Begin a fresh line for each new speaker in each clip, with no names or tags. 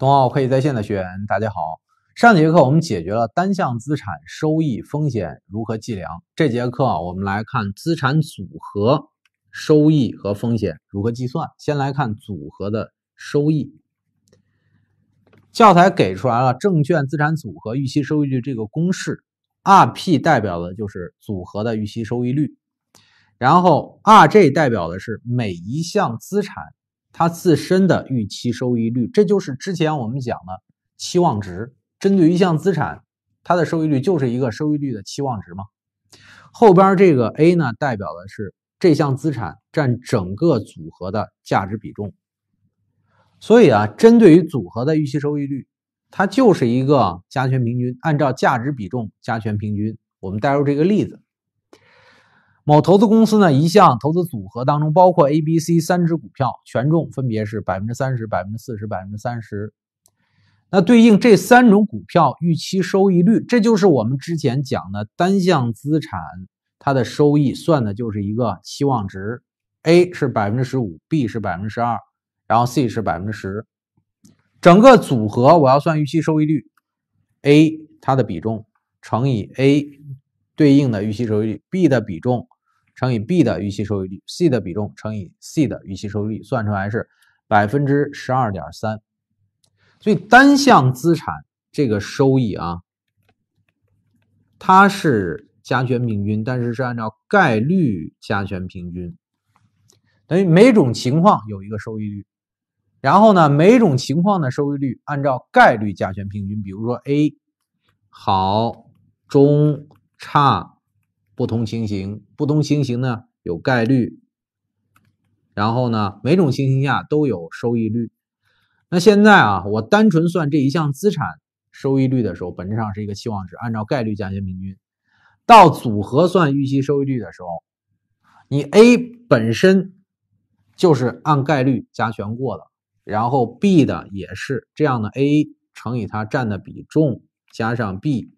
冬奥可以在线的学员，大家好。上节课我们解决了单项资产收益风险如何计量，这节课我们来看资产组合收益和风险如何计算。先来看组合的收益，教材给出来了证券资产组合预期收益率这个公式，R P 代表的就是组合的预期收益率，然后 R J 代表的是每一项资产。它自身的预期收益率，这就是之前我们讲的期望值。针对于一项资产，它的收益率就是一个收益率的期望值嘛。后边这个 A 呢，代表的是这项资产占整个组合的价值比重。所以啊，针对于组合的预期收益率，它就是一个加权平均，按照价值比重加权平均。我们代入这个例子。某投资公司呢，一项投资组合当中包括 A、B、C 三只股票，权重分别是百分之三十、百分之四十、百分之三十。那对应这三种股票预期收益率，这就是我们之前讲的单项资产它的收益，算的就是一个期望值。A 是百分之十五，B 是百分之十二，然后 C 是百分之十。整个组合我要算预期收益率，A 它的比重乘以 A。对应的预期收益率 B 的比重乘以 B 的预期收益率，C 的比重乘以 C 的预期收益率，算出来是百分之十二点三。所以单项资产这个收益啊，它是加权平均，但是是按照概率加权平均，等于每种情况有一个收益率，然后呢，每种情况的收益率按照概率加权平均。比如说 A 好中。差不同情形，不同情形呢有概率，然后呢，每种情形下都有收益率。那现在啊，我单纯算这一项资产收益率的时候，本质上是一个期望值，按照概率加权平均。到组合算预期收益率的时候，你 A 本身就是按概率加权过了，然后 B 的也是这样的，A 乘以它占的比重，加上 B。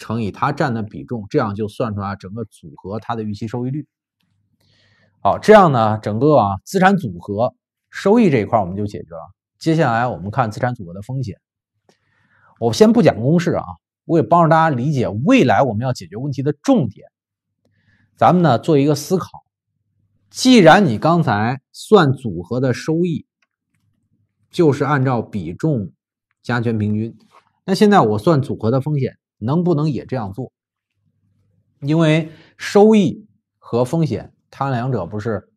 乘以它占的比重，这样就算出来整个组合它的预期收益率。好，这样呢，整个啊资产组合收益这一块我们就解决了。接下来我们看资产组合的风险。我先不讲公式啊，我也帮助大家理解未来我们要解决问题的重点。咱们呢做一个思考，既然你刚才算组合的收益就是按照比重加权平均，那现在我算组合的风险。能不能也这样做？因为收益和风险，它两者不是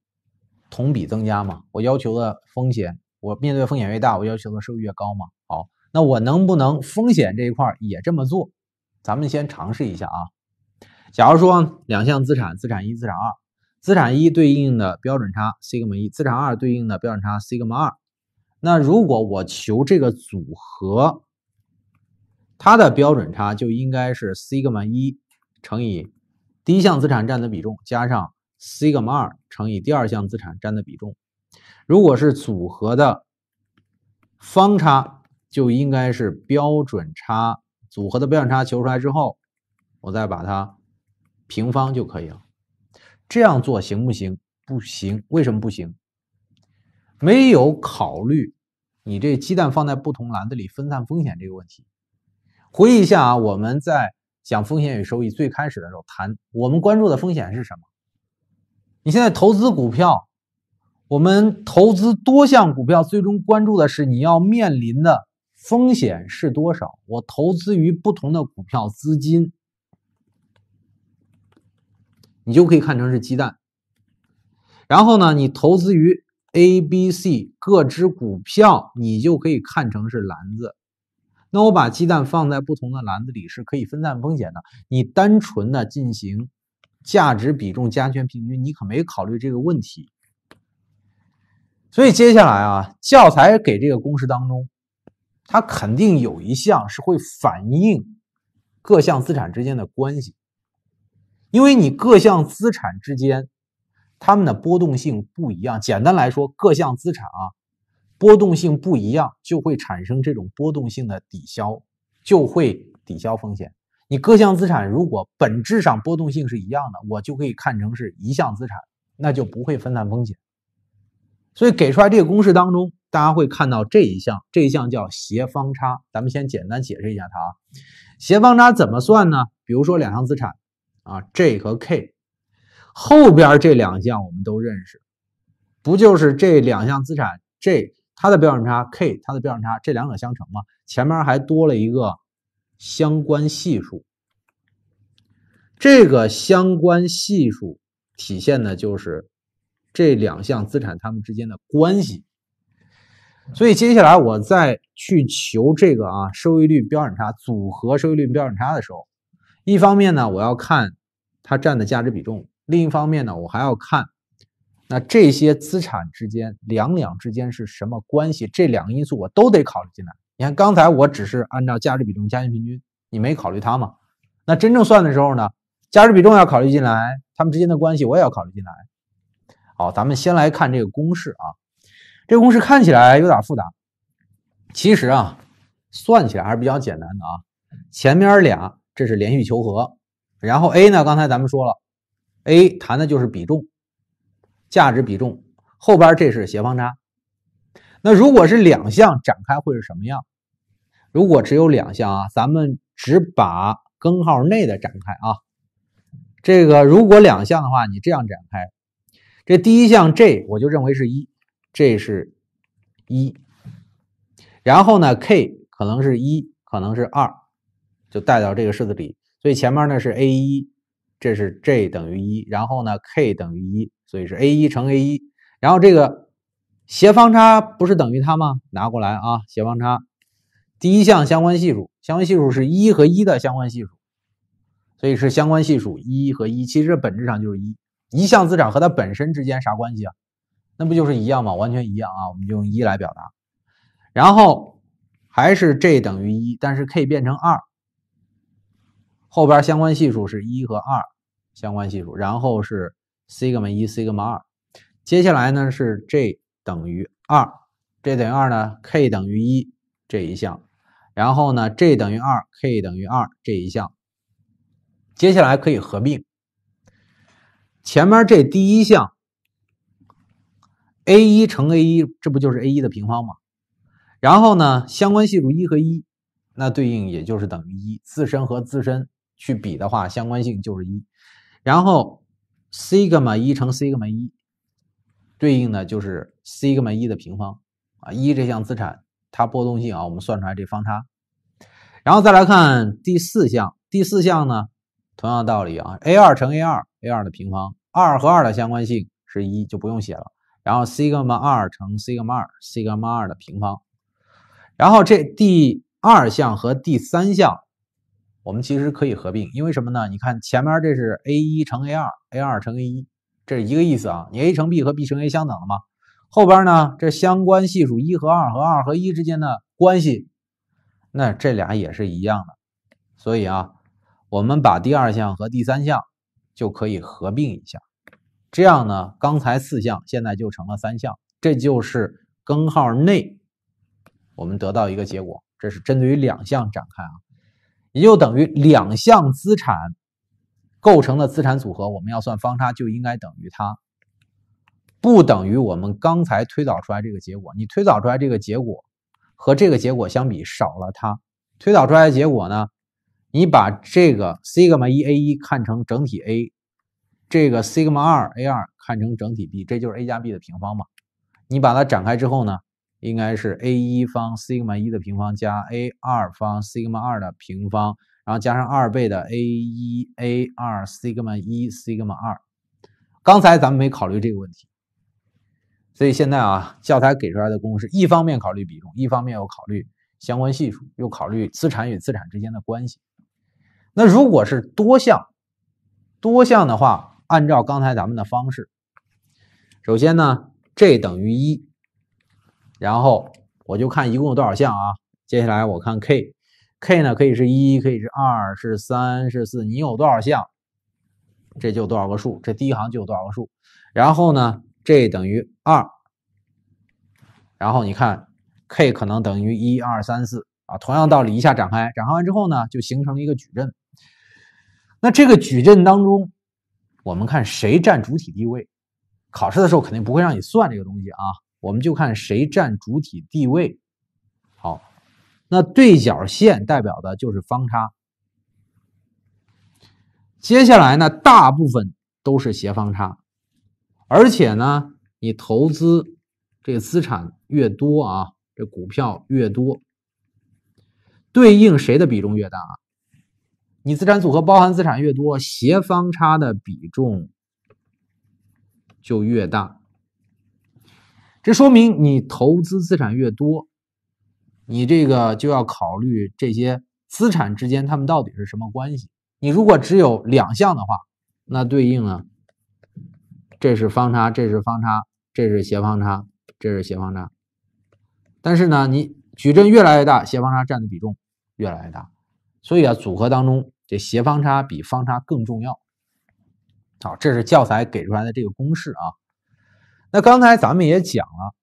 同比增加吗？我要求的风险，我面对风险越大，我要求的收益越高嘛？好，那我能不能风险这一块也这么做？咱们先尝试一下啊。假如说两项资产，资产一、资产二，资产一对应的标准差 σ 一，资产二对应的标准差 σ 二。那如果我求这个组合？它的标准差就应该是西格玛一乘以第一项资产占的比重，加上西格玛二乘以第二项资产占的比重。如果是组合的方差，就应该是标准差组合的标准差求出来之后，我再把它平方就可以了。这样做行不行？不行，为什么不行？没有考虑你这鸡蛋放在不同篮子里分散风险这个问题。回忆一下啊，我们在讲风险与收益最开始的时候谈我们关注的风险是什么？你现在投资股票，我们投资多项股票，最终关注的是你要面临的风险是多少？我投资于不同的股票资金，你就可以看成是鸡蛋。然后呢，你投资于 A、B、C 各只股票，你就可以看成是篮子。那我把鸡蛋放在不同的篮子里是可以分散风险的。你单纯的进行价值比重加权平均，你可没考虑这个问题。所以接下来啊，教材给这个公式当中，它肯定有一项是会反映各项资产之间的关系，因为你各项资产之间它们的波动性不一样。简单来说，各项资产啊。波动性不一样，就会产生这种波动性的抵消，就会抵消风险。你各项资产如果本质上波动性是一样的，我就可以看成是一项资产，那就不会分散风险。所以给出来这个公式当中，大家会看到这一项，这一项叫协方差。咱们先简单解释一下它啊，协方差怎么算呢？比如说两项资产啊，J 和 K，后边这两项我们都认识，不就是这两项资产 J。它的标准差 k，它的标准差，这两者相乘嘛，前面还多了一个相关系数。这个相关系数体现的就是这两项资产它们之间的关系。所以接下来我再去求这个啊收益率标准差组合收益率标准差的时候，一方面呢我要看它占的价值比重，另一方面呢我还要看。那这些资产之间，两两之间是什么关系？这两个因素我都得考虑进来。你看，刚才我只是按照价值比重、加权平均，你没考虑它嘛？那真正算的时候呢，价值比重要考虑进来，它们之间的关系我也要考虑进来。好，咱们先来看这个公式啊，这个公式看起来有点复杂，其实啊，算起来还是比较简单的啊。前面俩这是连续求和，然后 A 呢，刚才咱们说了，A 谈的就是比重。价值比重，后边这是斜方差。那如果是两项展开会是什么样？如果只有两项啊，咱们只把根号内的展开啊。这个如果两项的话，你这样展开，这第一项 j 我就认为是一这是一。然后呢 k 可能是一，可能是二，就带到这个式子里。所以前面呢是 a 一，这是 j 等于一，然后呢 k 等于一。所以是 a 一乘 a 一，然后这个斜方差不是等于它吗？拿过来啊，斜方差第一项相关系数，相关系数是一和一的相关系数，所以是相关系数一和一。其实本质上就是一，一项资产和它本身之间啥关系啊？那不就是一样吗？完全一样啊，我们就用一来表达。然后还是 j 等于一，但是 k 变成二，后边相关系数是一和二相关系数，然后是。西格玛一，西格玛二，接下来呢是 j 等于二，j 等于二呢 k 等于一这一项，然后呢 j 等于二，k 等于二这一项，接下来可以合并前面这第一项 a 一乘 a 一，这不就是 a 一的平方吗？然后呢相关系数一和一，那对应也就是等于一，自身和自身去比的话，相关性就是一，然后。sigma 一乘 sigma 一，对应的就是 sigma 一的平方啊，一这项资产它波动性啊，我们算出来这方差。然后再来看第四项，第四项呢，同样道理啊，a 二乘 a 二，a 二的平方，二和二的相关性是一，就不用写了。然后 sigma 二乘 sigma 二，sigma 二的平方。然后这第二项和第三项。我们其实可以合并，因为什么呢？你看前面这是 a 一乘 a 二，a 二乘 a 一，这是一个意思啊。你 a 乘 b 和 b 乘 a 相等了吗？后边呢，这相关系数一和二和二和一之间的关系，那这俩也是一样的。所以啊，我们把第二项和第三项就可以合并一下，这样呢，刚才四项现在就成了三项，这就是根号内我们得到一个结果。这是针对于两项展开啊。也就等于两项资产构成的资产组合，我们要算方差，就应该等于它，不等于我们刚才推导出来这个结果。你推导出来这个结果和这个结果相比少了它，推导出来的结果呢，你把这个西格玛一 A 一看成整体 A，这个西格玛二 A 二看成整体 B，这就是 A 加 B 的平方嘛？你把它展开之后呢？应该是 a 一方西格玛一的平方加 a 二方西格玛 m 二的平方，然后加上二倍的 a 一 a 二西格玛一西格玛 m 二。刚才咱们没考虑这个问题，所以现在啊，教材给出来的公式，一方面考虑比重，一方面又考虑相关系数，又考虑资产与资产之间的关系。那如果是多项，多项的话，按照刚才咱们的方式，首先呢这等于一。然后我就看一共有多少项啊？接下来我看 k，k 呢可以是一，可以是二，是三，是四。你有多少项，这就多少个数，这第一行就有多少个数。然后呢这等于二。然后你看 k 可能等于一二三四啊。同样道理，一下展开，展开完之后呢，就形成了一个矩阵。那这个矩阵当中，我们看谁占主体地位？考试的时候肯定不会让你算这个东西啊。我们就看谁占主体地位。好，那对角线代表的就是方差。接下来呢，大部分都是斜方差，而且呢，你投资这资产越多啊，这股票越多，对应谁的比重越大啊？你资产组合包含资产越多，斜方差的比重就越大。这说明你投资资产越多，你这个就要考虑这些资产之间它们到底是什么关系。你如果只有两项的话，那对应呢，这是方差，这是方差，这是斜方差，这是斜方差。但是呢，你矩阵越来越大，斜方差占的比重越来越大，所以啊，组合当中这斜方差比方差更重要。好，这是教材给出来的这个公式啊。那刚才咱们也讲了，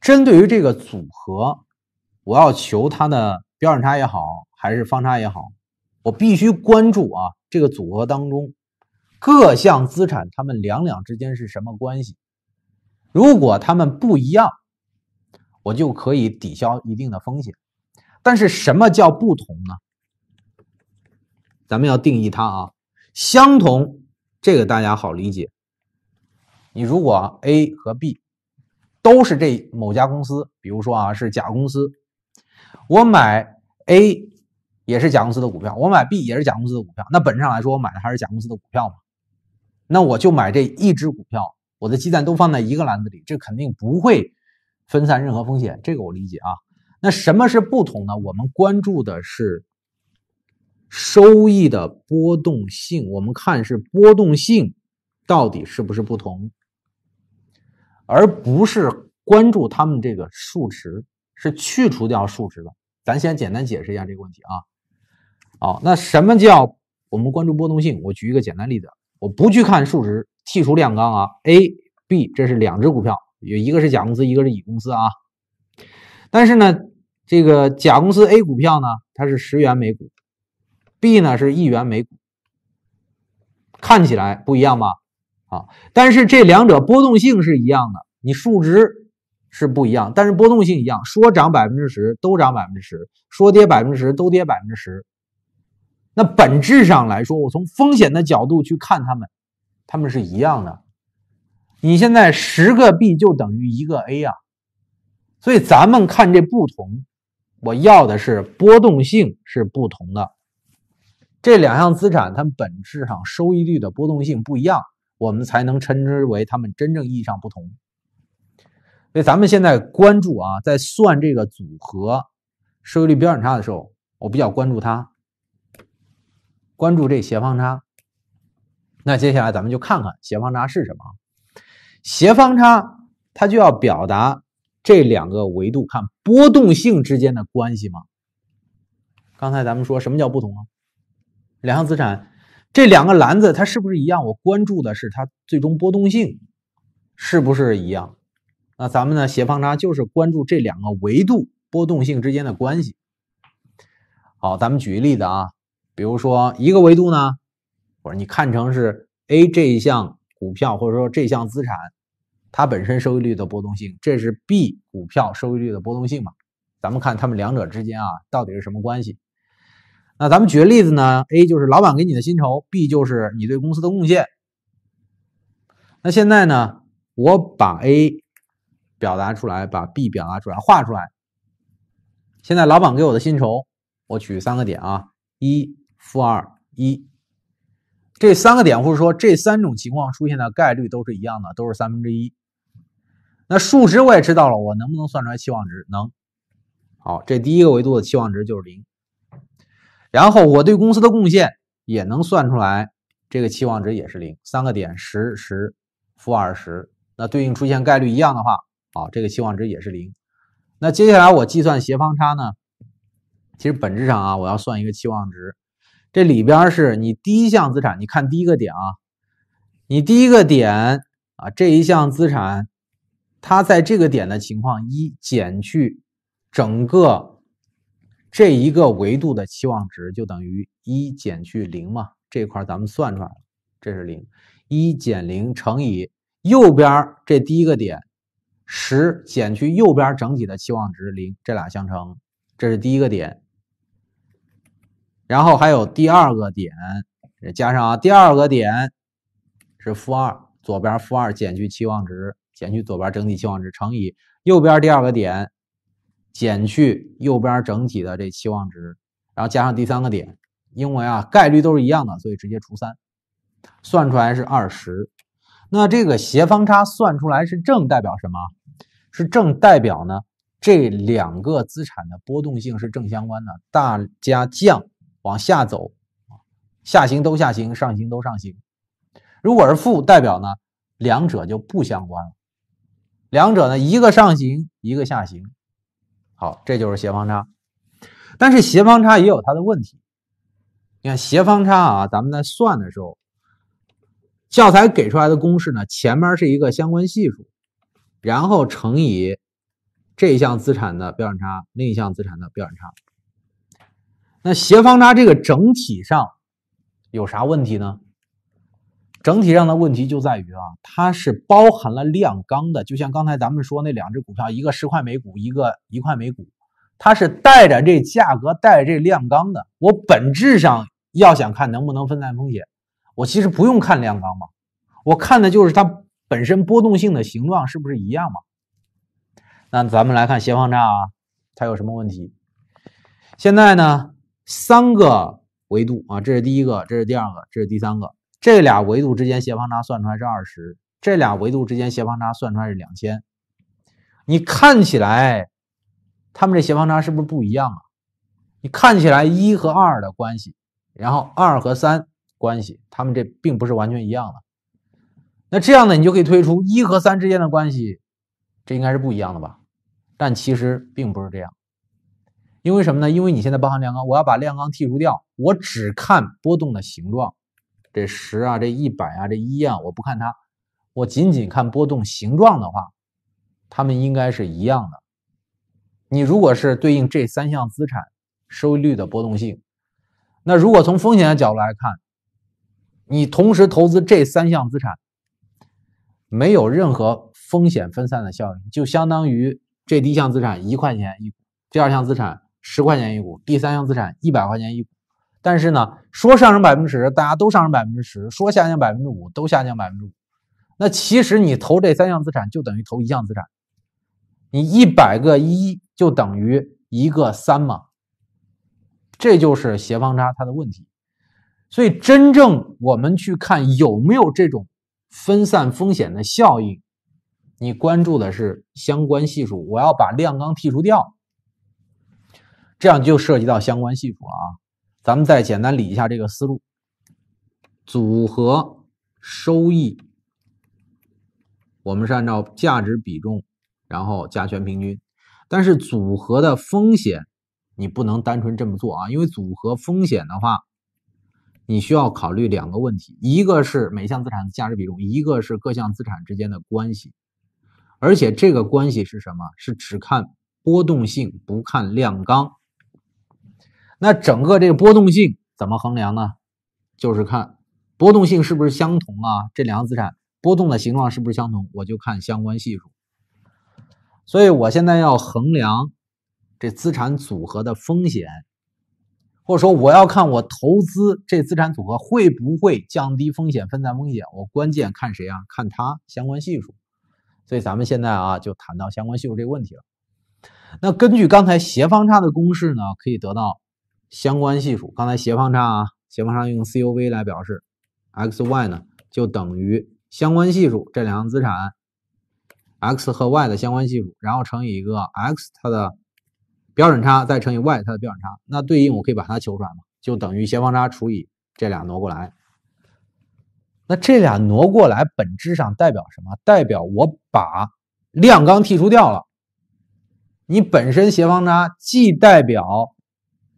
针对于这个组合，我要求它的标准差也好，还是方差也好，我必须关注啊，这个组合当中各项资产它们两两之间是什么关系？如果它们不一样，我就可以抵消一定的风险。但是什么叫不同呢？咱们要定义它啊，相同这个大家好理解。你如果 A 和 B 都是这某家公司，比如说啊是甲公司，我买 A 也是甲公司的股票，我买 B 也是甲公司的股票，那本质上来说，我买的还是甲公司的股票嘛？那我就买这一只股票，我的鸡蛋都放在一个篮子里，这肯定不会分散任何风险，这个我理解啊。那什么是不同呢？我们关注的是收益的波动性，我们看是波动性到底是不是不同。而不是关注他们这个数值，是去除掉数值的。咱先简单解释一下这个问题啊。好，那什么叫我们关注波动性？我举一个简单例子，我不去看数值，剔除量纲啊。A、B 这是两只股票，有一个是甲公司，一个是乙公司啊。但是呢，这个甲公司 A 股票呢，它是十元每股，B 呢是一元每股。看起来不一样吧？啊，但是这两者波动性是一样的，你数值是不一样，但是波动性一样。说涨百分之十都涨百分之十，说跌百分之十都跌百分之十。那本质上来说，我从风险的角度去看它们，它们是一样的。你现在十个币就等于一个 A 啊，所以咱们看这不同，我要的是波动性是不同的。这两项资产，它们本质上收益率的波动性不一样。我们才能称之为他们真正意义上不同。所以咱们现在关注啊，在算这个组合收益率标准差的时候，我比较关注它，关注这斜方差。那接下来咱们就看看斜方差是什么。斜方差它就要表达这两个维度看波动性之间的关系吗？刚才咱们说什么叫不同啊？两项资产。这两个篮子它是不是一样？我关注的是它最终波动性是不是一样？那咱们呢斜方差就是关注这两个维度波动性之间的关系。好，咱们举个例子啊，比如说一个维度呢，或者你看成是 A 这一项股票或者说这项资产，它本身收益率的波动性，这是 B 股票收益率的波动性嘛？咱们看它们两者之间啊到底是什么关系？那咱们举个例子呢，A 就是老板给你的薪酬，B 就是你对公司的贡献。那现在呢，我把 A 表达出来，把 B 表达出来，画出来。现在老板给我的薪酬，我取三个点啊，一、负二、一。这三个点或者说这三种情况出现的概率都是一样的，都是三分之一。那数值我也知道了，我能不能算出来期望值？能。好，这第一个维度的期望值就是零。然后我对公司的贡献也能算出来，这个期望值也是零，三个点十十负二十，那对应出现概率一样的话，好，这个期望值也是零。那接下来我计算斜方差呢？其实本质上啊，我要算一个期望值。这里边是你第一项资产，你看第一个点啊，你第一个点啊这一项资产，它在这个点的情况一减去整个。这一个维度的期望值就等于一减去零嘛？这块咱们算出来了，这是零，一减零乘以右边这第一个点，十减去右边整体的期望值零，这俩相乘，这是第一个点。然后还有第二个点，加上啊，第二个点是负二，左边负二减去期望值，减去左边整体期望值乘以右边第二个点。减去右边整体的这期望值，然后加上第三个点，因为啊概率都是一样的，所以直接除三，算出来是二十。那这个斜方差算出来是正，代表什么？是正代表呢这两个资产的波动性是正相关的，大家降往下走，下行都下行，上行都上行。如果是负，代表呢两者就不相关了，两者呢一个上行一个下行。好，这就是斜方差，但是斜方差也有它的问题。你看斜方差啊，咱们在算的时候，教材给出来的公式呢，前面是一个相关系数，然后乘以这一项资产的标准差，另一项资产的标准差。那斜方差这个整体上有啥问题呢？整体上的问题就在于啊，它是包含了量刚的，就像刚才咱们说那两只股票，一个十块每股，一个一块每股，它是带着这价格带着这量刚的。我本质上要想看能不能分散风险，我其实不用看量刚嘛，我看的就是它本身波动性的形状是不是一样嘛。那咱们来看斜方差啊，它有什么问题？现在呢，三个维度啊，这是第一个，这是第二个，这是第三个。这俩维度之间斜方差算出来是二十，这俩维度之间斜方差算出来是两千。你看起来他们这斜方差是不是不一样啊？你看起来一和二的关系，然后二和三关系，他们这并不是完全一样的。那这样呢，你就可以推出一和三之间的关系，这应该是不一样的吧？但其实并不是这样，因为什么呢？因为你现在包含量纲，我要把量纲剔除掉，我只看波动的形状。这十啊，这一百啊，这一啊，我不看它，我仅仅看波动形状的话，它们应该是一样的。你如果是对应这三项资产收益率的波动性，那如果从风险的角度来看，你同时投资这三项资产，没有任何风险分散的效应，就相当于这第一项资产一块钱一，股，第二项资产十块钱一股，第三项资产一百块钱一股。但是呢，说上升百分之十，大家都上升百分之十；说下降百分之五，都下降百分之五。那其实你投这三项资产，就等于投一项资产，你一百个一就等于一个三嘛。这就是斜方差它的问题。所以真正我们去看有没有这种分散风险的效应，你关注的是相关系数。我要把量纲剔除掉，这样就涉及到相关系数了啊。咱们再简单理一下这个思路。组合收益，我们是按照价值比重，然后加权平均。但是组合的风险，你不能单纯这么做啊，因为组合风险的话，你需要考虑两个问题：一个是每项资产的价值比重，一个是各项资产之间的关系。而且这个关系是什么？是只看波动性，不看量纲。那整个这个波动性怎么衡量呢？就是看波动性是不是相同啊？这两个资产波动的形状是不是相同？我就看相关系数。所以我现在要衡量这资产组合的风险，或者说我要看我投资这资产组合会不会降低风险、分散风险，我关键看谁啊？看它相关系数。所以咱们现在啊就谈到相关系数这个问题了。那根据刚才协方差的公式呢，可以得到。相关系数，刚才斜方差啊，斜方差用 C U V 来表示，X Y 呢就等于相关系数，这两项资产 X 和 Y 的相关系数，然后乘以一个 X 它的标准差，再乘以 Y 它的标准差，那对应我可以把它求出来嘛？就等于斜方差除以这俩挪过来。那这俩挪过来本质上代表什么？代表我把量纲剔除掉了。你本身斜方差既代表。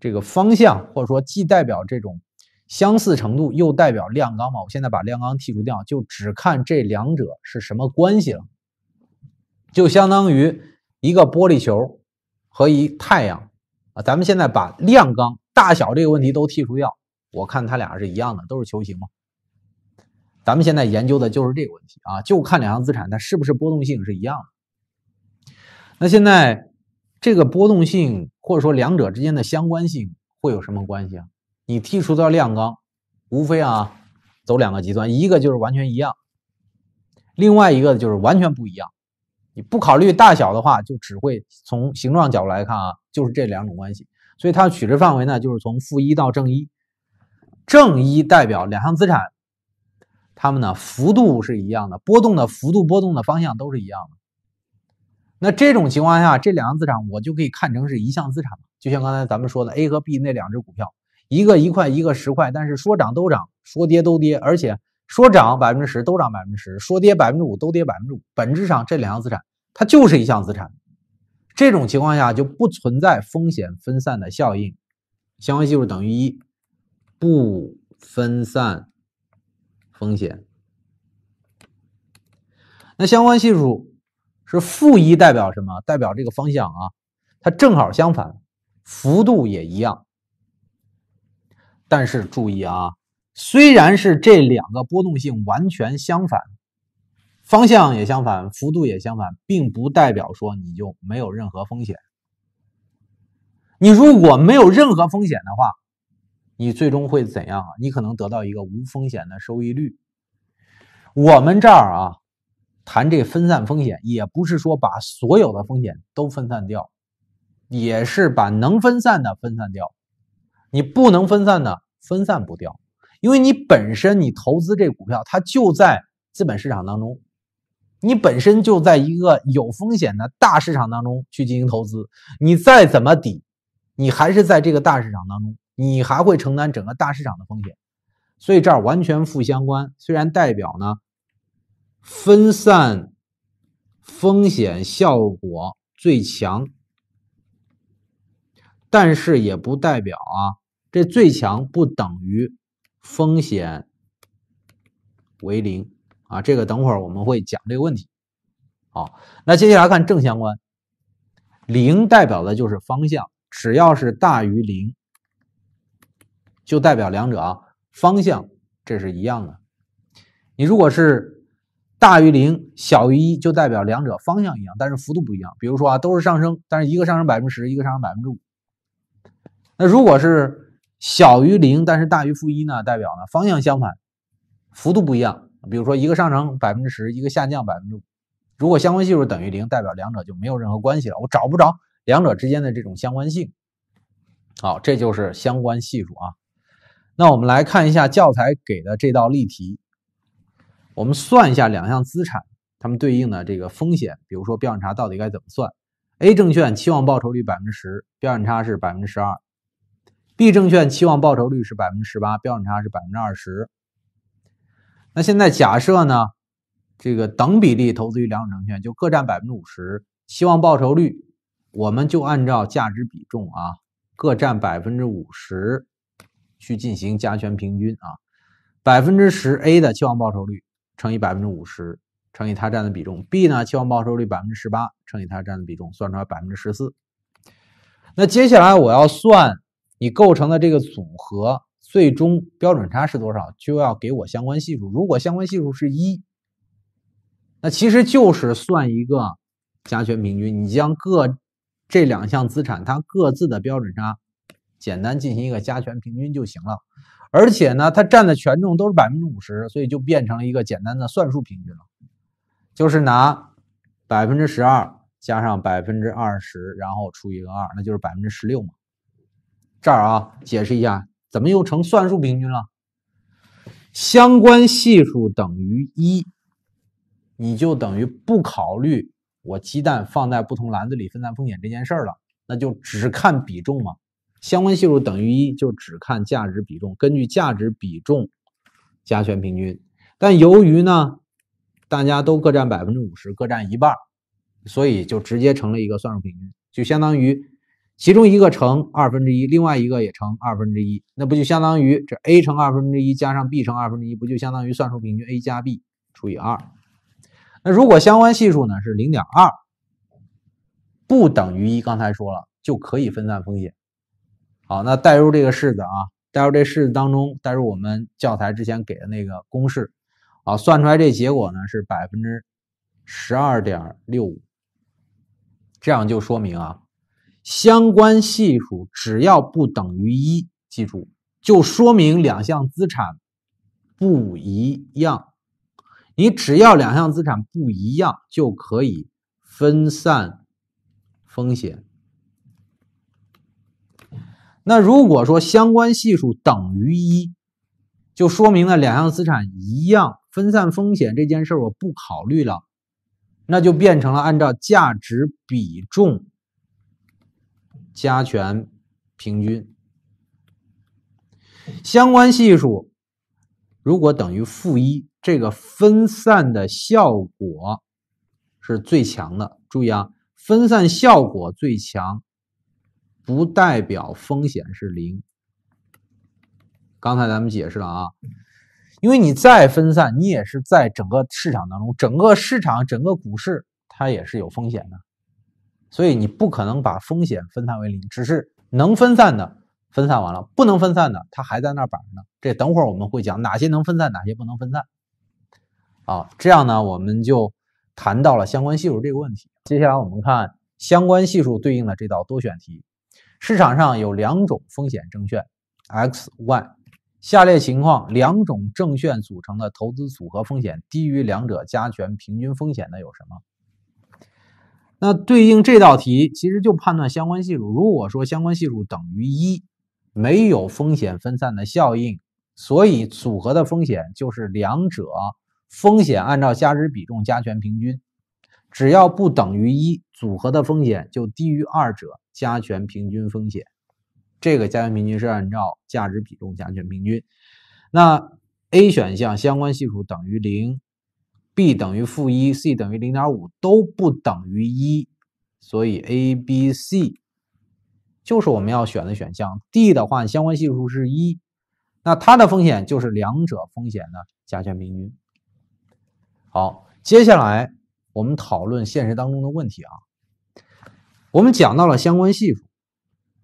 这个方向或者说既代表这种相似程度，又代表量纲嘛。我现在把量纲剔除掉，就只看这两者是什么关系了，就相当于一个玻璃球和一太阳啊。咱们现在把量纲大小这个问题都剔除掉，我看它俩是一样的，都是球形嘛。咱们现在研究的就是这个问题啊，就看两项资产它是不是波动性是一样的。那现在这个波动性。或者说两者之间的相关性会有什么关系啊？你剔除掉量纲，无非啊走两个极端，一个就是完全一样，另外一个就是完全不一样。你不考虑大小的话，就只会从形状角度来看啊，就是这两种关系。所以它的取值范围呢，就是从负一到正一，正一代表两项资产它们的幅度是一样的，波动的幅度、波动的方向都是一样的。那这种情况下，这两个资产我就可以看成是一项资产了。就像刚才咱们说的，A 和 B 那两只股票，一个一块，一个十块，但是说涨都涨，说跌都跌，而且说涨百分之十都涨百分之十，说跌百分之五都跌百分之五。本质上，这两项资产它就是一项资产。这种情况下就不存在风险分散的效应，相关系数等于一，不分散风险。那相关系数。是负一代表什么？代表这个方向啊，它正好相反，幅度也一样。但是注意啊，虽然是这两个波动性完全相反，方向也相反，幅度也相反，并不代表说你就没有任何风险。你如果没有任何风险的话，你最终会怎样啊？你可能得到一个无风险的收益率。我们这儿啊。谈这分散风险，也不是说把所有的风险都分散掉，也是把能分散的分散掉，你不能分散的分散不掉，因为你本身你投资这股票，它就在资本市场当中，你本身就在一个有风险的大市场当中去进行投资，你再怎么抵，你还是在这个大市场当中，你还会承担整个大市场的风险，所以这儿完全负相关，虽然代表呢。分散风险效果最强，但是也不代表啊，这最强不等于风险为零啊。这个等会儿我们会讲这个问题。好，那接下来看正相关，零代表的就是方向，只要是大于零，就代表两者啊方向这是一样的。你如果是。大于零，小于一就代表两者方向一样，但是幅度不一样。比如说啊，都是上升，但是一个上升百分之十，一个上升百分之五。那如果是小于零，但是大于负一呢？代表呢方向相反，幅度不一样。比如说一个上升百分之十，一个下降百分之五。如果相关系数等于零，代表两者就没有任何关系了，我找不着两者之间的这种相关性。好，这就是相关系数啊。那我们来看一下教材给的这道例题。我们算一下两项资产，它们对应的这个风险，比如说标准差到底该怎么算？A 证券期望报酬率百分之十，标准差是百分之十二；B 证券期望报酬率是百分之十八，标准差是百分之二十。那现在假设呢，这个等比例投资于两种证券，就各占百分之五十。期望报酬率我们就按照价值比重啊，各占百分之五十去进行加权平均啊，百分之十 A 的期望报酬率。乘以百分之五十，乘以它占的比重。B 呢，期望报酬率百分之十八，乘以它占的比重，算出来百分之十四。那接下来我要算你构成的这个组合最终标准差是多少，就要给我相关系数。如果相关系数是一，那其实就是算一个加权平均。你将各这两项资产它各自的标准差简单进行一个加权平均就行了。而且呢，它占的权重都是百分之五十，所以就变成了一个简单的算术平均了，就是拿百分之十二加上百分之二十，然后除以个二，那就是百分之十六嘛。这儿啊，解释一下，怎么又成算术平均了？相关系数等于一，你就等于不考虑我鸡蛋放在不同篮子里分散风险这件事儿了，那就只看比重嘛。相关系数等于一，就只看价值比重，根据价值比重加权平均。但由于呢，大家都各占百分之五十，各占一半，所以就直接成了一个算术平均，就相当于其中一个乘二分之一，另外一个也乘二分之一，那不就相当于这 a 乘二分之一加上 b 乘二分之一，不就相当于算术平均 a 加 b 除以二？那如果相关系数呢是零点二，不等于一，刚才说了，就可以分散风险。好，那代入这个式子啊，代入这式子当中，代入我们教材之前给的那个公式啊，算出来这结果呢是百分之十二点六五。这样就说明啊，相关系数只要不等于一，记住，就说明两项资产不一样。你只要两项资产不一样，就可以分散风险。那如果说相关系数等于一，就说明呢两项资产一样分散风险这件事我不考虑了，那就变成了按照价值比重加权平均。相关系数如果等于负一，这个分散的效果是最强的。注意啊，分散效果最强。不代表风险是零。刚才咱们解释了啊，因为你再分散，你也是在整个市场当中，整个市场、整个股市它也是有风险的，所以你不可能把风险分散为零，只是能分散的分散完了，不能分散的它还在那儿摆着呢。这等会儿我们会讲哪些能分散，哪些不能分散。啊，这样呢我们就谈到了相关系数这个问题。接下来我们看相关系数对应的这道多选题。市场上有两种风险证券，X、Y。下列情况，两种证券组成的投资组合风险低于两者加权平均风险的有什么？那对应这道题，其实就判断相关系数。如果说相关系数等于一，没有风险分散的效应，所以组合的风险就是两者风险按照价值比重加权平均。只要不等于一。组合的风险就低于二者加权平均风险，这个加权平均是按照价值比重加权平均。那 A 选项相关系数等于零，B 等于负一，C 等于零点五都不等于一，所以 A、B、C 就是我们要选的选项。D 的话相关系数是一，那它的风险就是两者风险的加权平均。好，接下来我们讨论现实当中的问题啊。我们讲到了相关系数，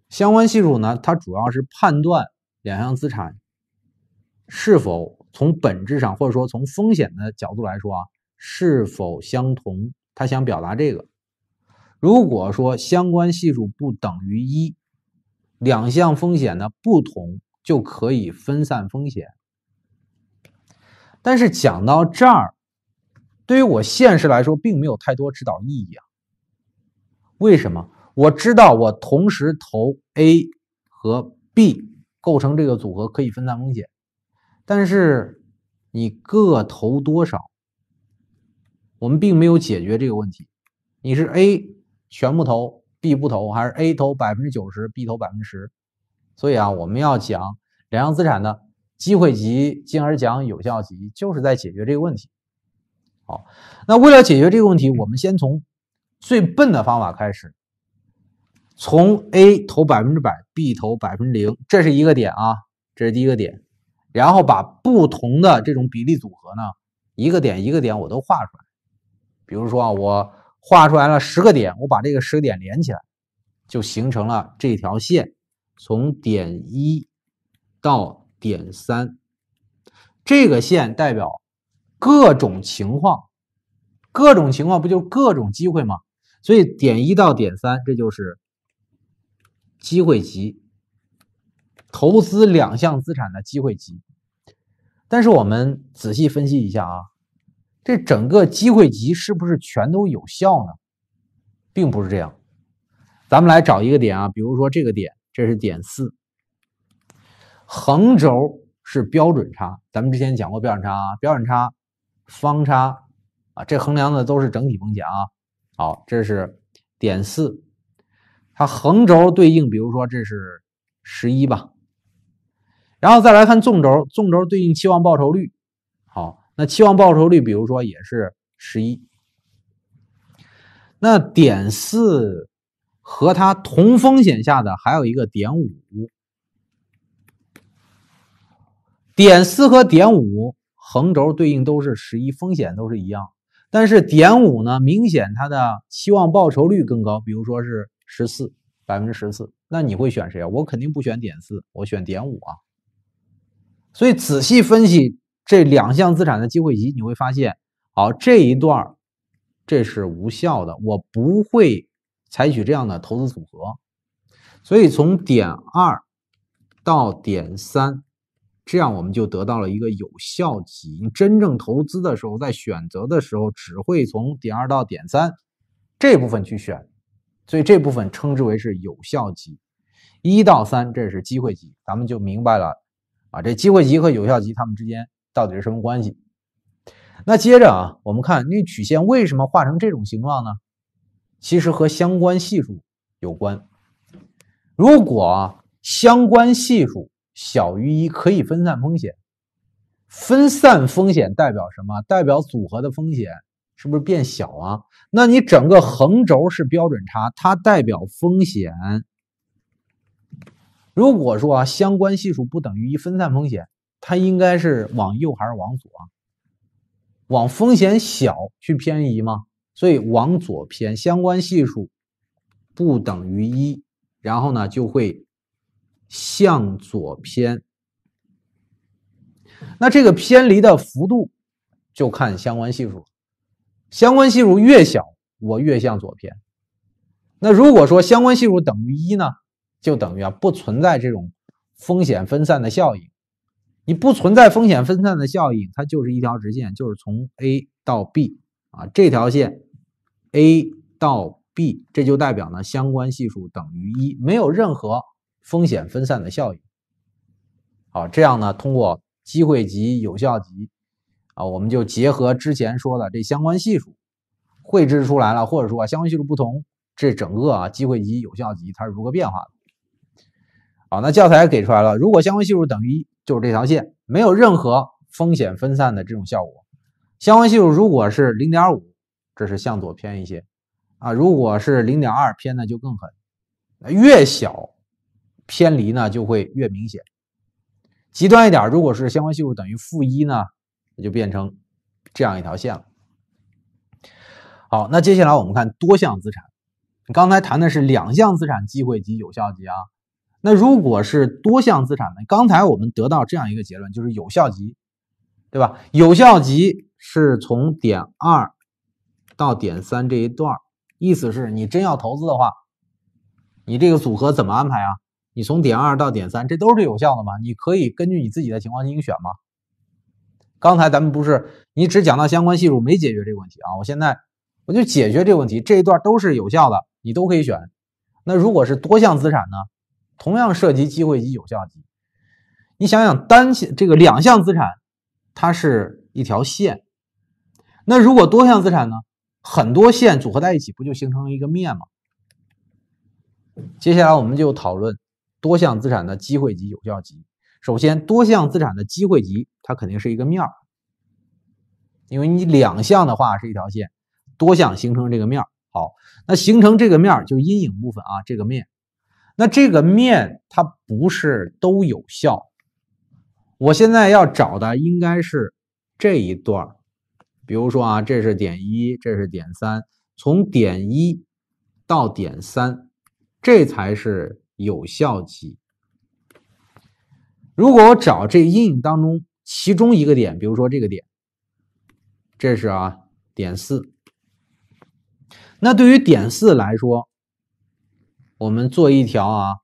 相关系数呢，它主要是判断两项资产是否从本质上或者说从风险的角度来说啊，是否相同。它想表达这个，如果说相关系数不等于一，两项风险呢不同，就可以分散风险。但是讲到这儿，对于我现实来说，并没有太多指导意义啊。为什么我知道我同时投 A 和 B 构成这个组合可以分散风险，但是你各投多少？我们并没有解决这个问题。你是 A 全部投，B 不投，还是 A 投百分之九十，B 投百分之十？所以啊，我们要讲两样资产的机会级，进而讲有效级，就是在解决这个问题。好，那为了解决这个问题，我们先从。最笨的方法开始，从 A 投百分之百，B 投百分之零，这是一个点啊，这是第一个点。然后把不同的这种比例组合呢，一个点一个点我都画出来。比如说啊，我画出来了十个点，我把这个十点连起来，就形成了这条线，从点一到点三。这个线代表各种情况，各种情况不就各种机会吗？所以点一到点三，这就是机会级投资两项资产的机会级。但是我们仔细分析一下啊，这整个机会级是不是全都有效呢？并不是这样。咱们来找一个点啊，比如说这个点，这是点四。横轴是标准差，咱们之前讲过标准差啊，标准差、方差啊，这衡量的都是整体风险啊。好，这是点四，它横轴对应，比如说这是十一吧，然后再来看纵轴，纵轴对应期望报酬率。好，那期望报酬率，比如说也是十一。那点四和它同风险下的还有一个点五，点四和点五横轴对应都是十一，风险都是一样。但是点五呢，明显它的期望报酬率更高，比如说是十四百分之十四，那你会选谁啊？我肯定不选点四，我选点五啊。所以仔细分析这两项资产的机会集，你会发现，好这一段儿这是无效的，我不会采取这样的投资组合。所以从点二到点三。这样我们就得到了一个有效集。你真正投资的时候，在选择的时候，只会从点二到点三这部分去选，所以这部分称之为是有效集。一到三这是机会集，咱们就明白了啊，这机会集和有效集它们之间到底是什么关系？那接着啊，我们看那曲线为什么画成这种形状呢？其实和相关系数有关。如果啊相关系数。小于一可以分散风险，分散风险代表什么？代表组合的风险是不是变小啊？那你整个横轴是标准差，它代表风险。如果说啊相关系数不等于一分散风险，它应该是往右还是往左？往风险小去偏移吗？所以往左偏，相关系数不等于一，然后呢就会。向左偏，那这个偏离的幅度就看相关系数，相关系数越小，我越向左偏。那如果说相关系数等于一呢，就等于啊不存在这种风险分散的效应。你不存在风险分散的效应，它就是一条直线，就是从 A 到 B 啊这条线 A 到 B，这就代表呢相关系数等于一，没有任何。风险分散的效应。好，这样呢，通过机会级、有效级，啊，我们就结合之前说的这相关系数，绘制出来了，或者说相关系数不同，这整个啊机会级、有效级它是如何变化的。好，那教材给出来了，如果相关系数等于一，就是这条线，没有任何风险分散的这种效果。相关系数如果是零点五，这是向左偏一些，啊，如果是零点二，偏的就更狠，越小。偏离呢就会越明显，极端一点，如果是相关系数等于负一呢，那就变成这样一条线了。好，那接下来我们看多项资产。刚才谈的是两项资产机会及有效级啊，那如果是多项资产呢？刚才我们得到这样一个结论，就是有效级，对吧？有效级是从点二到点三这一段，意思是你真要投资的话，你这个组合怎么安排啊？你从点二到点三，这都是有效的吗？你可以根据你自己的情况进行选吗？刚才咱们不是你只讲到相关系数，没解决这个问题啊！我现在我就解决这个问题，这一段都是有效的，你都可以选。那如果是多项资产呢？同样涉及机会及有效集。你想想，单线这个两项资产，它是一条线。那如果多项资产呢？很多线组合在一起，不就形成了一个面吗？接下来我们就讨论。多项资产的机会级、有效级。首先，多项资产的机会级，它肯定是一个面儿，因为你两项的话是一条线，多项形成这个面儿。好，那形成这个面儿就阴影部分啊，这个面。那这个面它不是都有效，我现在要找的应该是这一段儿。比如说啊，这是点一，这是点三，从点一到点三，这才是。有效期。如果我找这阴影当中其中一个点，比如说这个点，这是啊点四。那对于点四来说，我们做一条啊，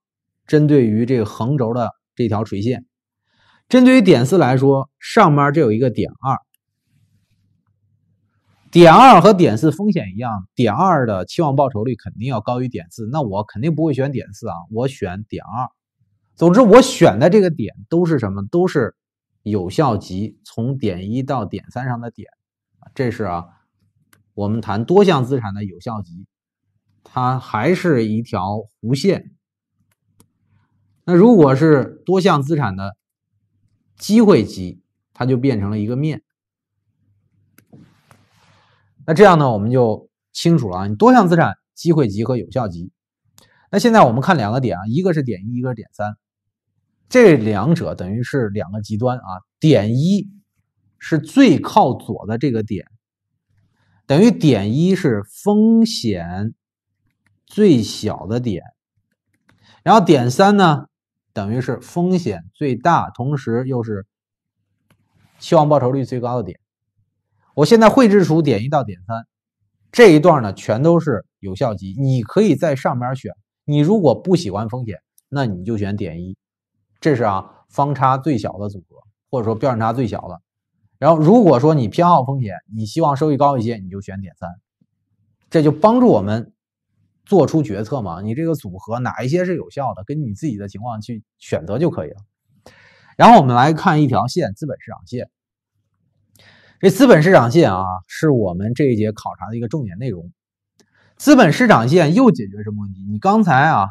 针对于这个横轴的这条垂线。针对于点四来说，上面这有一个点二。点二和点四风险一样，点二的期望报酬率肯定要高于点四，那我肯定不会选点四啊，我选点二。总之，我选的这个点都是什么？都是有效集，从点一到点三上的点。这是啊，我们谈多项资产的有效集，它还是一条弧线。那如果是多项资产的机会集，它就变成了一个面。那这样呢，我们就清楚了啊。你多项资产机会集和有效集。那现在我们看两个点啊，一个是点一，一个是点三，这两者等于是两个极端啊。点一是最靠左的这个点，等于点一是风险最小的点。然后点三呢，等于是风险最大，同时又是期望报酬率最高的点。我现在绘制出点一到点三这一段呢，全都是有效集。你可以在上面选。你如果不喜欢风险，那你就选点一，这是啊方差最小的组合，或者说标准差最小的。然后如果说你偏好风险，你希望收益高一些，你就选点三，这就帮助我们做出决策嘛。你这个组合哪一些是有效的，跟你自己的情况去选择就可以了。然后我们来看一条线，资本市场线。这资本市场线啊，是我们这一节考察的一个重点内容。资本市场线又解决什么问题？你刚才啊，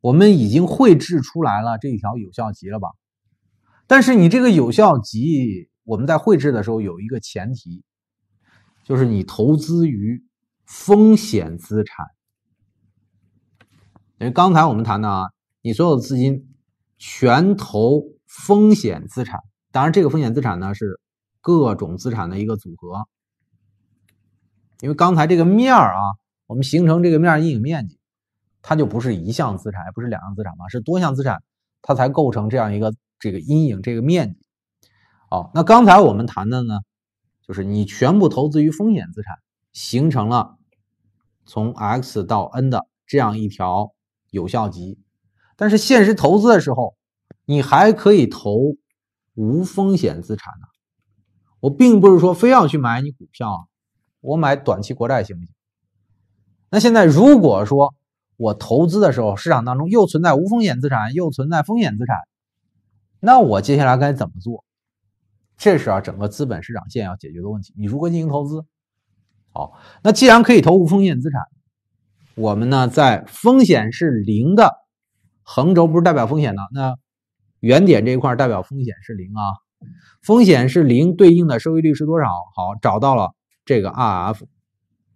我们已经绘制出来了这一条有效集了吧？但是你这个有效集，我们在绘制的时候有一个前提，就是你投资于风险资产。因为刚才我们谈的啊，你所有的资金全投风险资产，当然这个风险资产呢是。各种资产的一个组合，因为刚才这个面儿啊，我们形成这个面阴影面积，它就不是一项资产，也不是两项资产嘛，是多项资产，它才构成这样一个这个阴影这个面积。哦，那刚才我们谈的呢，就是你全部投资于风险资产，形成了从 x 到 n 的这样一条有效集，但是现实投资的时候，你还可以投无风险资产呢。我并不是说非要去买你股票啊，我买短期国债行不行？那现在如果说我投资的时候，市场当中又存在无风险资产，又存在风险资产，那我接下来该怎么做？这是啊，整个资本市场现要解决的问题，你如何进行投资？好，那既然可以投无风险资产，我们呢在风险是零的横轴不是代表风险的，那原点这一块代表风险是零啊。风险是零对应的收益率是多少？好，找到了这个 Rf，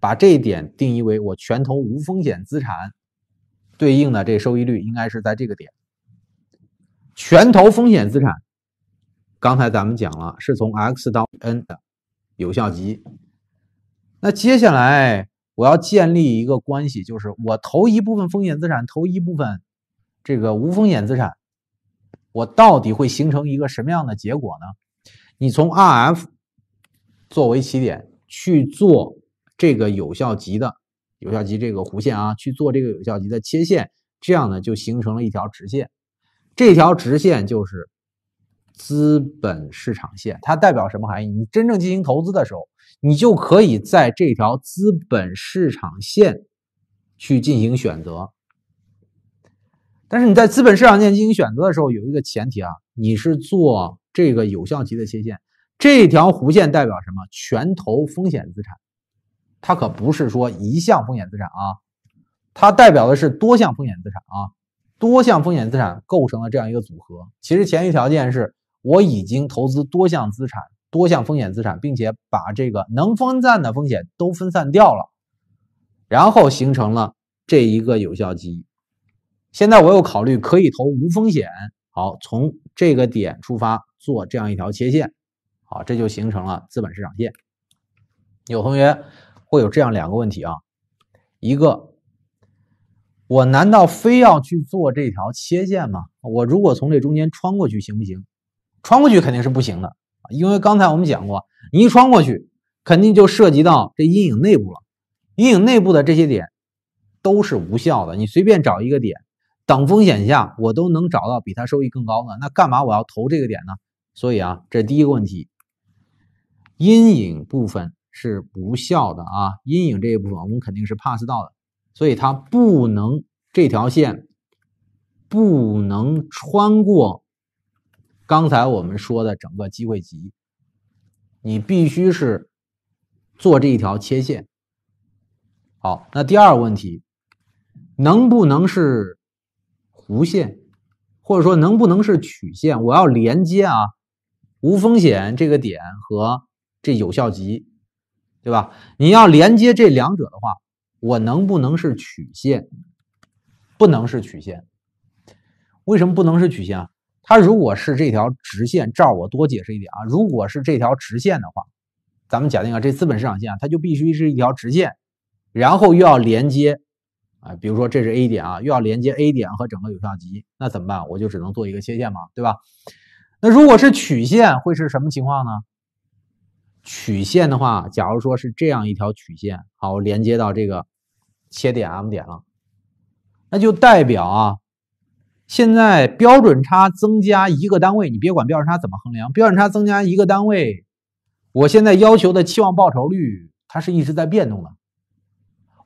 把这一点定义为我全投无风险资产对应的这收益率应该是在这个点。全投风险资产，刚才咱们讲了，是从 x 到 n 的有效级。那接下来我要建立一个关系，就是我投一部分风险资产，投一部分这个无风险资产。我到底会形成一个什么样的结果呢？你从 Rf 作为起点去做这个有效级的有效级这个弧线啊，去做这个有效级的切线，这样呢就形成了一条直线。这条直线就是资本市场线，它代表什么含义？你真正进行投资的时候，你就可以在这条资本市场线去进行选择。但是你在资本市场间进行选择的时候，有一个前提啊，你是做这个有效期的切线，这条弧线代表什么？全投风险资产，它可不是说一项风险资产啊，它代表的是多项风险资产啊，多项风险资产构成了这样一个组合。其实前提条件是，我已经投资多项资产，多项风险资产，并且把这个能分散的风险都分散掉了，然后形成了这一个有效基。现在我又考虑可以投无风险，好，从这个点出发做这样一条切线，好，这就形成了资本市场线。有同学会有这样两个问题啊，一个，我难道非要去做这条切线吗？我如果从这中间穿过去行不行？穿过去肯定是不行的，因为刚才我们讲过，你一穿过去，肯定就涉及到这阴影内部了，阴影内部的这些点都是无效的，你随便找一个点。等风险下，我都能找到比它收益更高的，那干嘛我要投这个点呢？所以啊，这第一个问题。阴影部分是无效的啊，阴影这一部分我们肯定是 pass 到的，所以它不能这条线不能穿过刚才我们说的整个机会集。你必须是做这一条切线。好，那第二个问题，能不能是？无限，或者说能不能是曲线？我要连接啊，无风险这个点和这有效级，对吧？你要连接这两者的话，我能不能是曲线？不能是曲线。为什么不能是曲线啊？它如果是这条直线，这儿我多解释一点啊。如果是这条直线的话，咱们假定啊，这资本市场线它就必须是一条直线，然后又要连接。啊，比如说这是 A 点啊，又要连接 A 点和整个有效集，那怎么办？我就只能做一个切线嘛，对吧？那如果是曲线会是什么情况呢？曲线的话，假如说是这样一条曲线，好，连接到这个切点 M 点了，那就代表啊，现在标准差增加一个单位，你别管标准差怎么衡量，标准差增加一个单位，我现在要求的期望报酬率它是一直在变动的。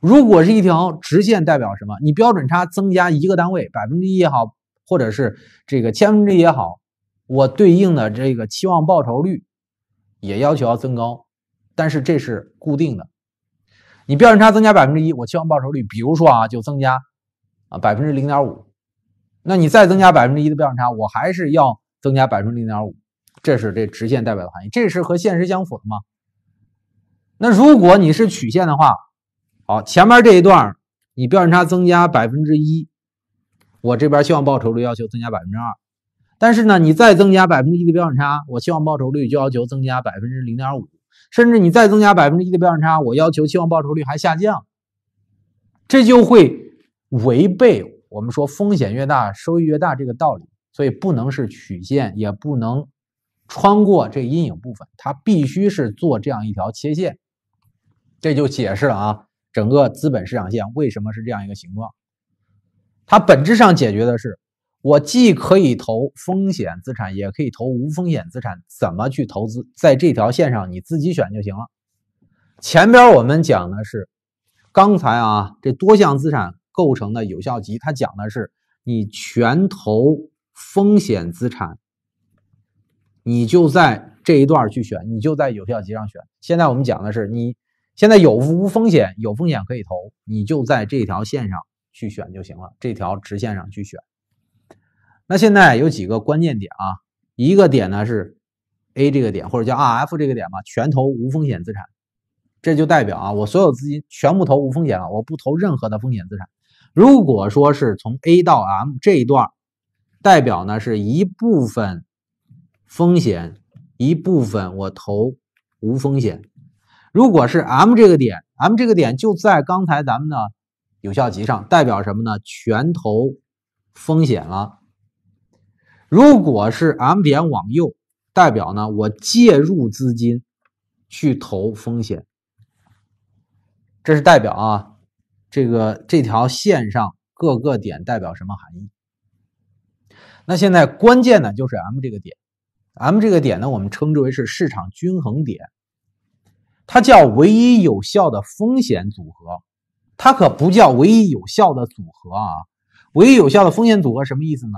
如果是一条直线，代表什么？你标准差增加一个单位，百分之一也好，或者是这个千分之一也好，我对应的这个期望报酬率也要求要增高。但是这是固定的，你标准差增加百分之一，我期望报酬率，比如说啊，就增加啊百分之零点五。那你再增加百分之一的标准差，我还是要增加百分之零点五。这是这直线代表的含义，这是和现实相符的吗？那如果你是曲线的话？好，前面这一段你标准差增加百分之一，我这边期望报酬率要求增加百分之二。但是呢，你再增加百分之一的标准差，我期望报酬率就要求增加百分之零点五。甚至你再增加百分之一的标准差，我要求期望报酬率还下降。这就会违背我们说风险越大收益越大这个道理。所以不能是曲线，也不能穿过这阴影部分，它必须是做这样一条切线。这就解释了啊。整个资本市场线为什么是这样一个形状？它本质上解决的是，我既可以投风险资产，也可以投无风险资产，怎么去投资？在这条线上，你自己选就行了。前边我们讲的是，刚才啊，这多项资产构成的有效集，它讲的是你全投风险资产，你就在这一段去选，你就在有效集上选。现在我们讲的是你。现在有无风险，有风险可以投，你就在这条线上去选就行了。这条直线上去选。那现在有几个关键点啊？一个点呢是 A 这个点，或者叫 RF 这个点吧，全投无风险资产，这就代表啊，我所有资金全部投无风险了，我不投任何的风险资产。如果说是从 A 到 M 这一段，代表呢是一部分风险，一部分我投无风险。如果是 M 这个点，M 这个点就在刚才咱们的有效集上，代表什么呢？全投风险了。如果是 M 点往右，代表呢我介入资金去投风险，这是代表啊这个这条线上各个点代表什么含义？那现在关键呢就是 M 这个点，M 这个点呢我们称之为是市场均衡点。它叫唯一有效的风险组合，它可不叫唯一有效的组合啊！唯一有效的风险组合什么意思呢？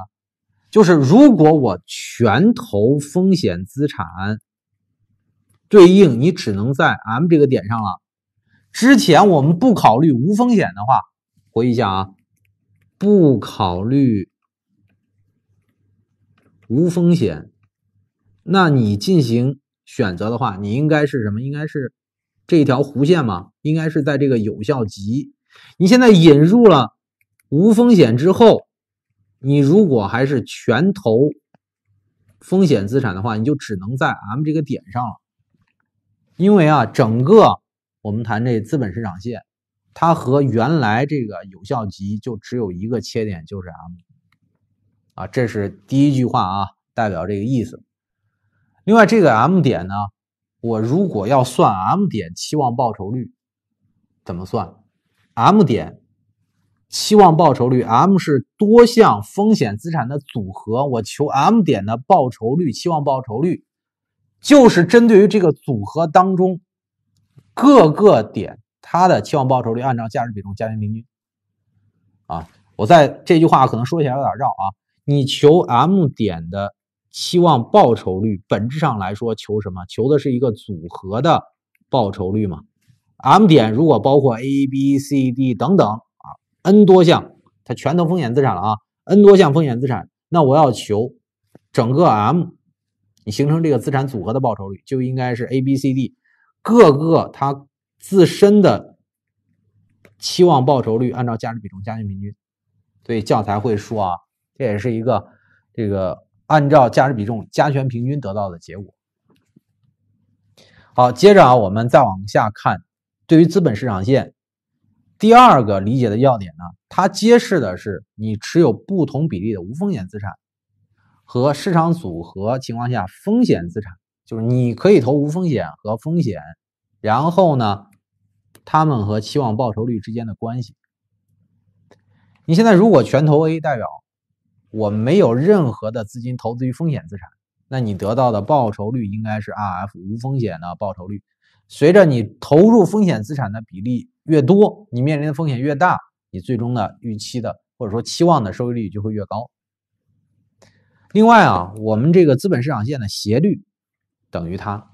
就是如果我全投风险资产，对应你只能在 M 这个点上了。之前我们不考虑无风险的话，回忆一下啊，不考虑无风险，那你进行选择的话，你应该是什么？应该是。这一条弧线嘛，应该是在这个有效级。你现在引入了无风险之后，你如果还是全投风险资产的话，你就只能在 M 这个点上了。因为啊，整个我们谈这资本市场线，它和原来这个有效级就只有一个切点，就是 M。啊，这是第一句话啊，代表这个意思。另外，这个 M 点呢。我如果要算 M 点期望报酬率，怎么算？M 点期望报酬率，M 是多项风险资产的组合，我求 M 点的报酬率、期望报酬率，就是针对于这个组合当中各个点它的期望报酬率，按照价值比重加权平均。啊，我在这句话可能说起来有点绕啊，你求 M 点的。期望报酬率本质上来说，求什么？求的是一个组合的报酬率嘛？M 点如果包括 A、B、C、D 等等啊，N 多项，它全都风险资产了啊，N 多项风险资产，那我要求整个 M，你形成这个资产组合的报酬率，就应该是 A、B、C、D 各个它自身的期望报酬率按照价值比重加权平均。所以教材会说啊，这也是一个这个。按照价值比重加权平均得到的结果。好，接着啊，我们再往下看，对于资本市场线，第二个理解的要点呢，它揭示的是你持有不同比例的无风险资产和市场组合情况下风险资产，就是你可以投无风险和风险，然后呢，它们和期望报酬率之间的关系。你现在如果全投 A，代表。我没有任何的资金投资于风险资产，那你得到的报酬率应该是 Rf 无风险的报酬率。随着你投入风险资产的比例越多，你面临的风险越大，你最终的预期的或者说期望的收益率就会越高。另外啊，我们这个资本市场线的斜率等于它，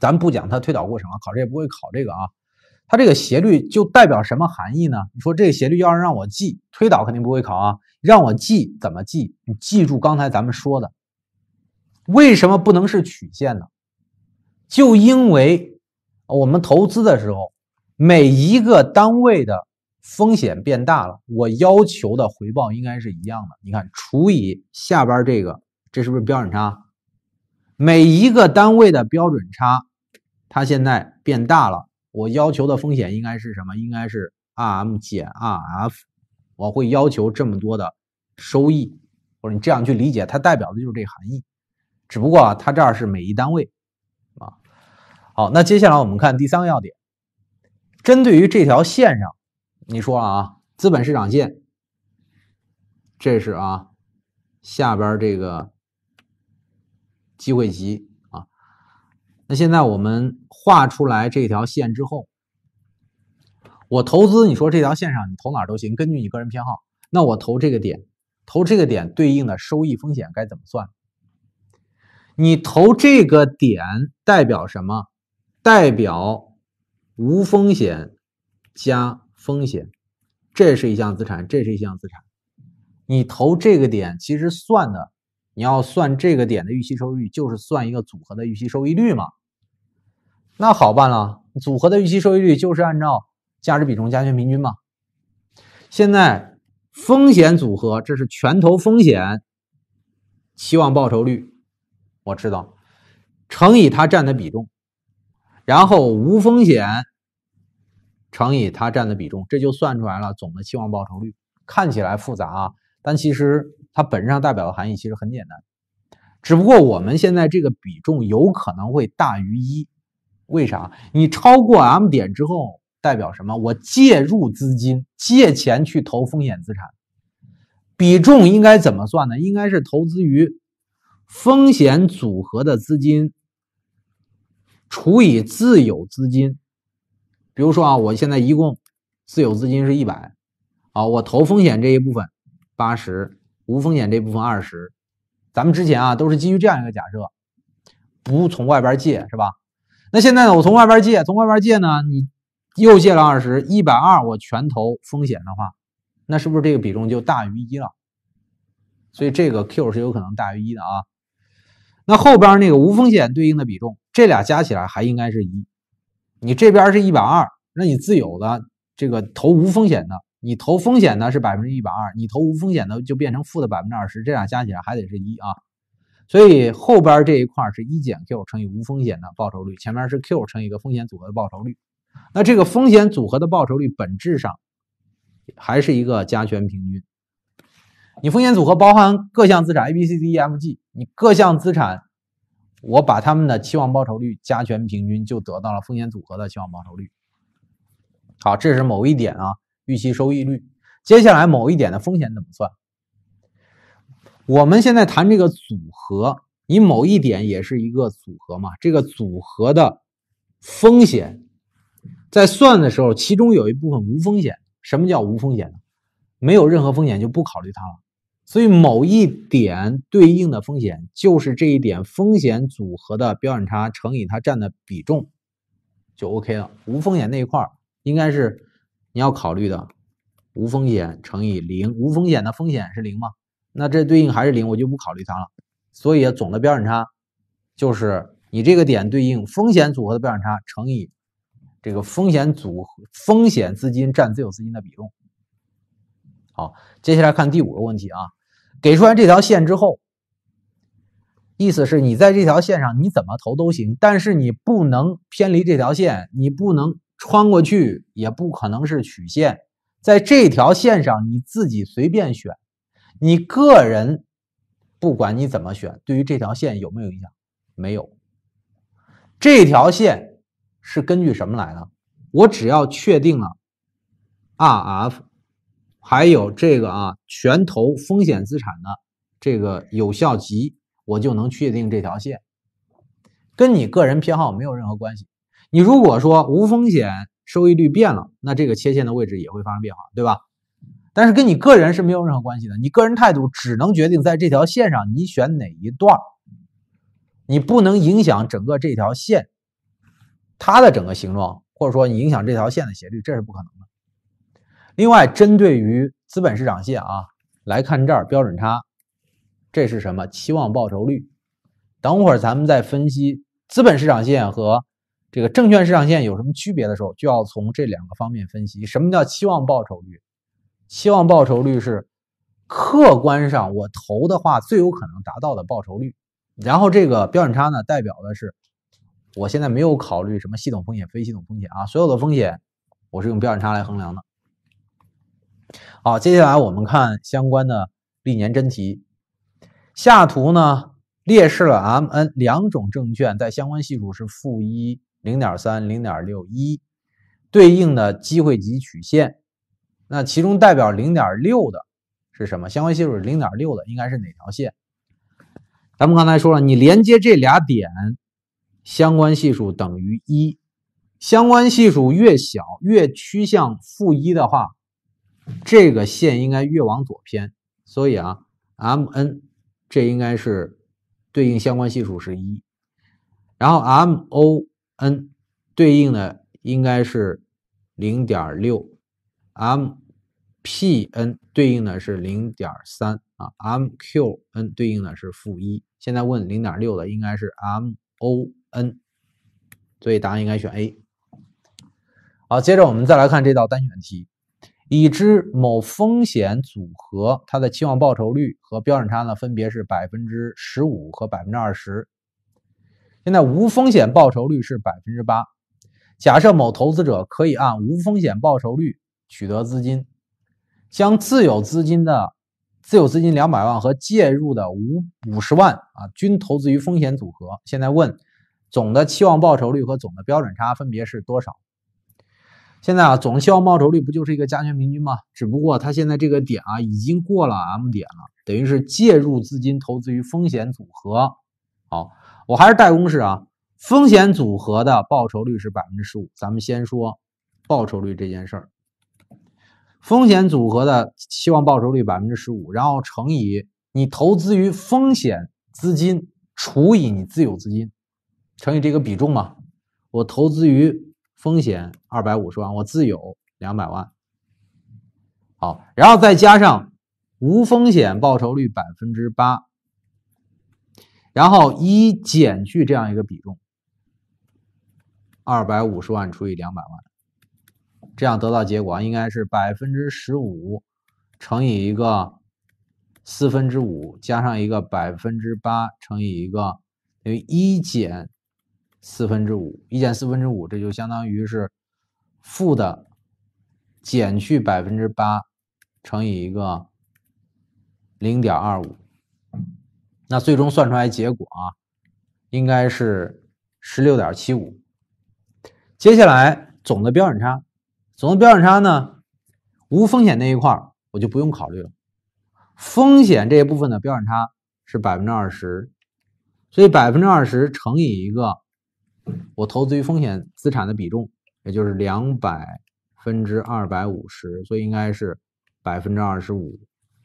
咱不讲它推导过程啊，考试也不会考这个啊。它这个斜率就代表什么含义呢？你说这个斜率要是让我记推导肯定不会考啊，让我记怎么记？你记住刚才咱们说的，为什么不能是曲线呢？就因为我们投资的时候，每一个单位的风险变大了，我要求的回报应该是一样的。你看除以下边这个，这是不是标准差？每一个单位的标准差，它现在变大了。我要求的风险应该是什么？应该是 Rm 减 Rf，我会要求这么多的收益，或者你这样去理解，它代表的就是这含义。只不过啊，它这儿是每一单位啊。好，那接下来我们看第三个要点，针对于这条线上，你说啊，资本市场线，这是啊下边这个机会集啊。那现在我们。画出来这条线之后，我投资你说这条线上你投哪儿都行，根据你个人偏好。那我投这个点，投这个点对应的收益风险该怎么算？你投这个点代表什么？代表无风险加风险，这是一项资产，这是一项资产。你投这个点其实算的，你要算这个点的预期收益，就是算一个组合的预期收益率嘛。那好办了，组合的预期收益率就是按照价值比重加权平均嘛。现在风险组合，这是全头风险期望报酬率，我知道，乘以它占的比重，然后无风险乘以它占的比重，这就算出来了总的期望报酬率。看起来复杂啊，但其实它本质上代表的含义其实很简单，只不过我们现在这个比重有可能会大于一。为啥你超过 M 点之后代表什么？我介入资金借钱去投风险资产，比重应该怎么算呢？应该是投资于风险组合的资金除以自有资金。比如说啊，我现在一共自有资金是一百啊，我投风险这一部分八十，无风险这部分二十。咱们之前啊都是基于这样一个假设，不从外边借是吧？那现在呢？我从外边借，从外边借呢？你又借了二十一百二，我全投风险的话，那是不是这个比重就大于一了？所以这个 Q 是有可能大于一的啊。那后边那个无风险对应的比重，这俩加起来还应该是一。你这边是一百二，那你自有的这个投无风险的，你投风险的是百分之一百二，你投无风险的就变成负的百分之二十，这俩加起来还得是一啊。所以后边这一块是一减 q 乘以无风险的报酬率，前面是 q 乘以一个风险组合的报酬率。那这个风险组合的报酬率本质上还是一个加权平均。你风险组合包含各项资产 A、B、C、D、E、F、G，你各项资产我把他们的期望报酬率加权平均，就得到了风险组合的期望报酬率。好，这是某一点啊，预期收益率。接下来某一点的风险怎么算？我们现在谈这个组合，你某一点也是一个组合嘛？这个组合的风险，在算的时候，其中有一部分无风险。什么叫无风险呢？没有任何风险就不考虑它了。所以某一点对应的风险就是这一点风险组合的标准差乘以它占的比重，就 OK 了。无风险那一块应该是你要考虑的，无风险乘以零，无风险的风险是零吗？那这对应还是零，我就不考虑它了。所以总的标准差就是你这个点对应风险组合的标准差乘以这个风险组风险资金占自有资金的比重。好，接下来看第五个问题啊，给出来这条线之后，意思是你在这条线上你怎么投都行，但是你不能偏离这条线，你不能穿过去，也不可能是曲线，在这条线上你自己随便选。你个人不管你怎么选，对于这条线有没有影响？没有。这条线是根据什么来的？我只要确定了 Rf，还有这个啊全投风险资产的这个有效级，我就能确定这条线。跟你个人偏好没有任何关系。你如果说无风险收益率变了，那这个切线的位置也会发生变化，对吧？但是跟你个人是没有任何关系的，你个人态度只能决定在这条线上你选哪一段你不能影响整个这条线它的整个形状，或者说你影响这条线的斜率，这是不可能的。另外，针对于资本市场线啊，来看这儿标准差，这是什么期望报酬率？等会儿咱们再分析资本市场线和这个证券市场线有什么区别的时候，就要从这两个方面分析，什么叫期望报酬率？期望报酬率是客观上我投的话最有可能达到的报酬率，然后这个标准差呢，代表的是我现在没有考虑什么系统风险、非系统风险啊，所有的风险我是用标准差来衡量的。好，接下来我们看相关的历年真题。下图呢列示了 M、N 两种证券在相关系数是负一、零点三、零点六一对应的机会级曲线。那其中代表零点六的是什么？相关系数零点六的应该是哪条线？咱们刚才说了，你连接这俩点，相关系数等于一。相关系数越小，越趋向负一的话，这个线应该越往左偏。所以啊，M N 这应该是对应相关系数是一，然后 M O N 对应的应该是零点六。M P N 对应的是零点三啊，M Q N 对应的是负一。现在问零点六的应该是 M O N，所以答案应该选 A。好，接着我们再来看这道单选题。已知某风险组合它的期望报酬率和标准差呢分别是百分之十五和百分之二十。现在无风险报酬率是百分之八，假设某投资者可以按无风险报酬率。取得资金，将自有资金的自有资金两百万和介入的五五十万啊，均投资于风险组合。现在问总的期望报酬率和总的标准差分别是多少？现在啊，总期望报酬率不就是一个加权平均吗？只不过他现在这个点啊，已经过了 M 点了，等于是介入资金投资于风险组合。好，我还是代公式啊。风险组合的报酬率是百分之十五，咱们先说报酬率这件事儿。风险组合的期望报酬率百分之十五，然后乘以你投资于风险资金除以你自有资金，乘以这个比重嘛。我投资于风险二百五十万，我自有两百万，好，然后再加上无风险报酬率百分之八，然后一减去这样一个比重，二百五十万除以两百万。这样得到结果应该是百分之十五乘以一个四分之五，加上一个百分之八乘以一个等于一减四分之五，一减四分之五，这就相当于是负的减去百分之八乘以一个零点二五，那最终算出来结果啊，应该是十六点七五。接下来总的标准差。总的标准差呢？无风险那一块我就不用考虑了。风险这一部分的标准差是百分之二十，所以百分之二十乘以一个我投资于风险资产的比重，也就是两百分之二百五十，所以应该是百分之二十五。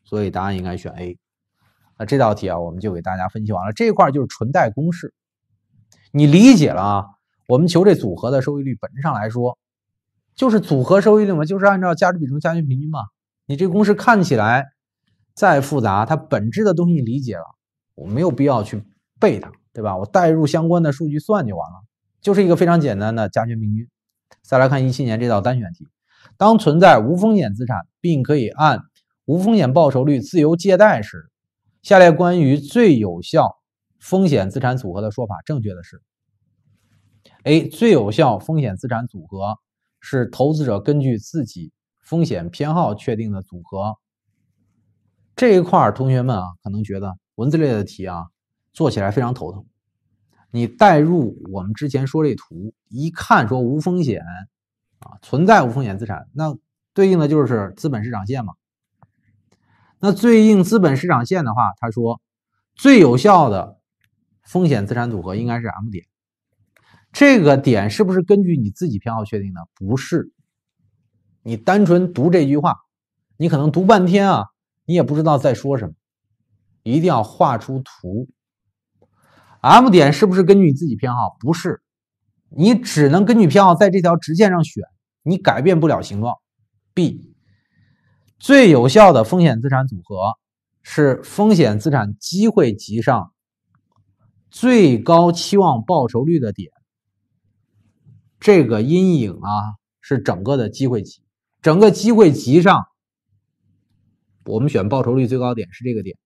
所以答案应该选 A。那这道题啊，我们就给大家分析完了。这一块就是纯贷公式，你理解了啊？我们求这组合的收益率，本质上来说。就是组合收益率嘛，就是按照价值比重加权平均嘛。你这公式看起来再复杂，它本质的东西你理解了，我没有必要去背它，对吧？我代入相关的数据算就完了，就是一个非常简单的加权平均。再来看一七年这道单选题：当存在无风险资产，并可以按无风险报酬率自由借贷时，下列关于最有效风险资产组合的说法正确的是？A. 最有效风险资产组合。是投资者根据自己风险偏好确定的组合。这一块儿，同学们啊，可能觉得文字类的题啊，做起来非常头疼。你带入我们之前说这图，一看说无风险啊，存在无风险资产，那对应的就是资本市场线嘛。那对应资本市场线的话，他说最有效的风险资产组合应该是 M 点。这个点是不是根据你自己偏好确定的？不是，你单纯读这句话，你可能读半天啊，你也不知道在说什么。一定要画出图。M 点是不是根据你自己偏好？不是，你只能根据偏好在这条直线上选，你改变不了形状。B 最有效的风险资产组合是风险资产机会集上最高期望报酬率的点。这个阴影啊，是整个的机会集，整个机会集上，我们选报酬率最高点是这个点，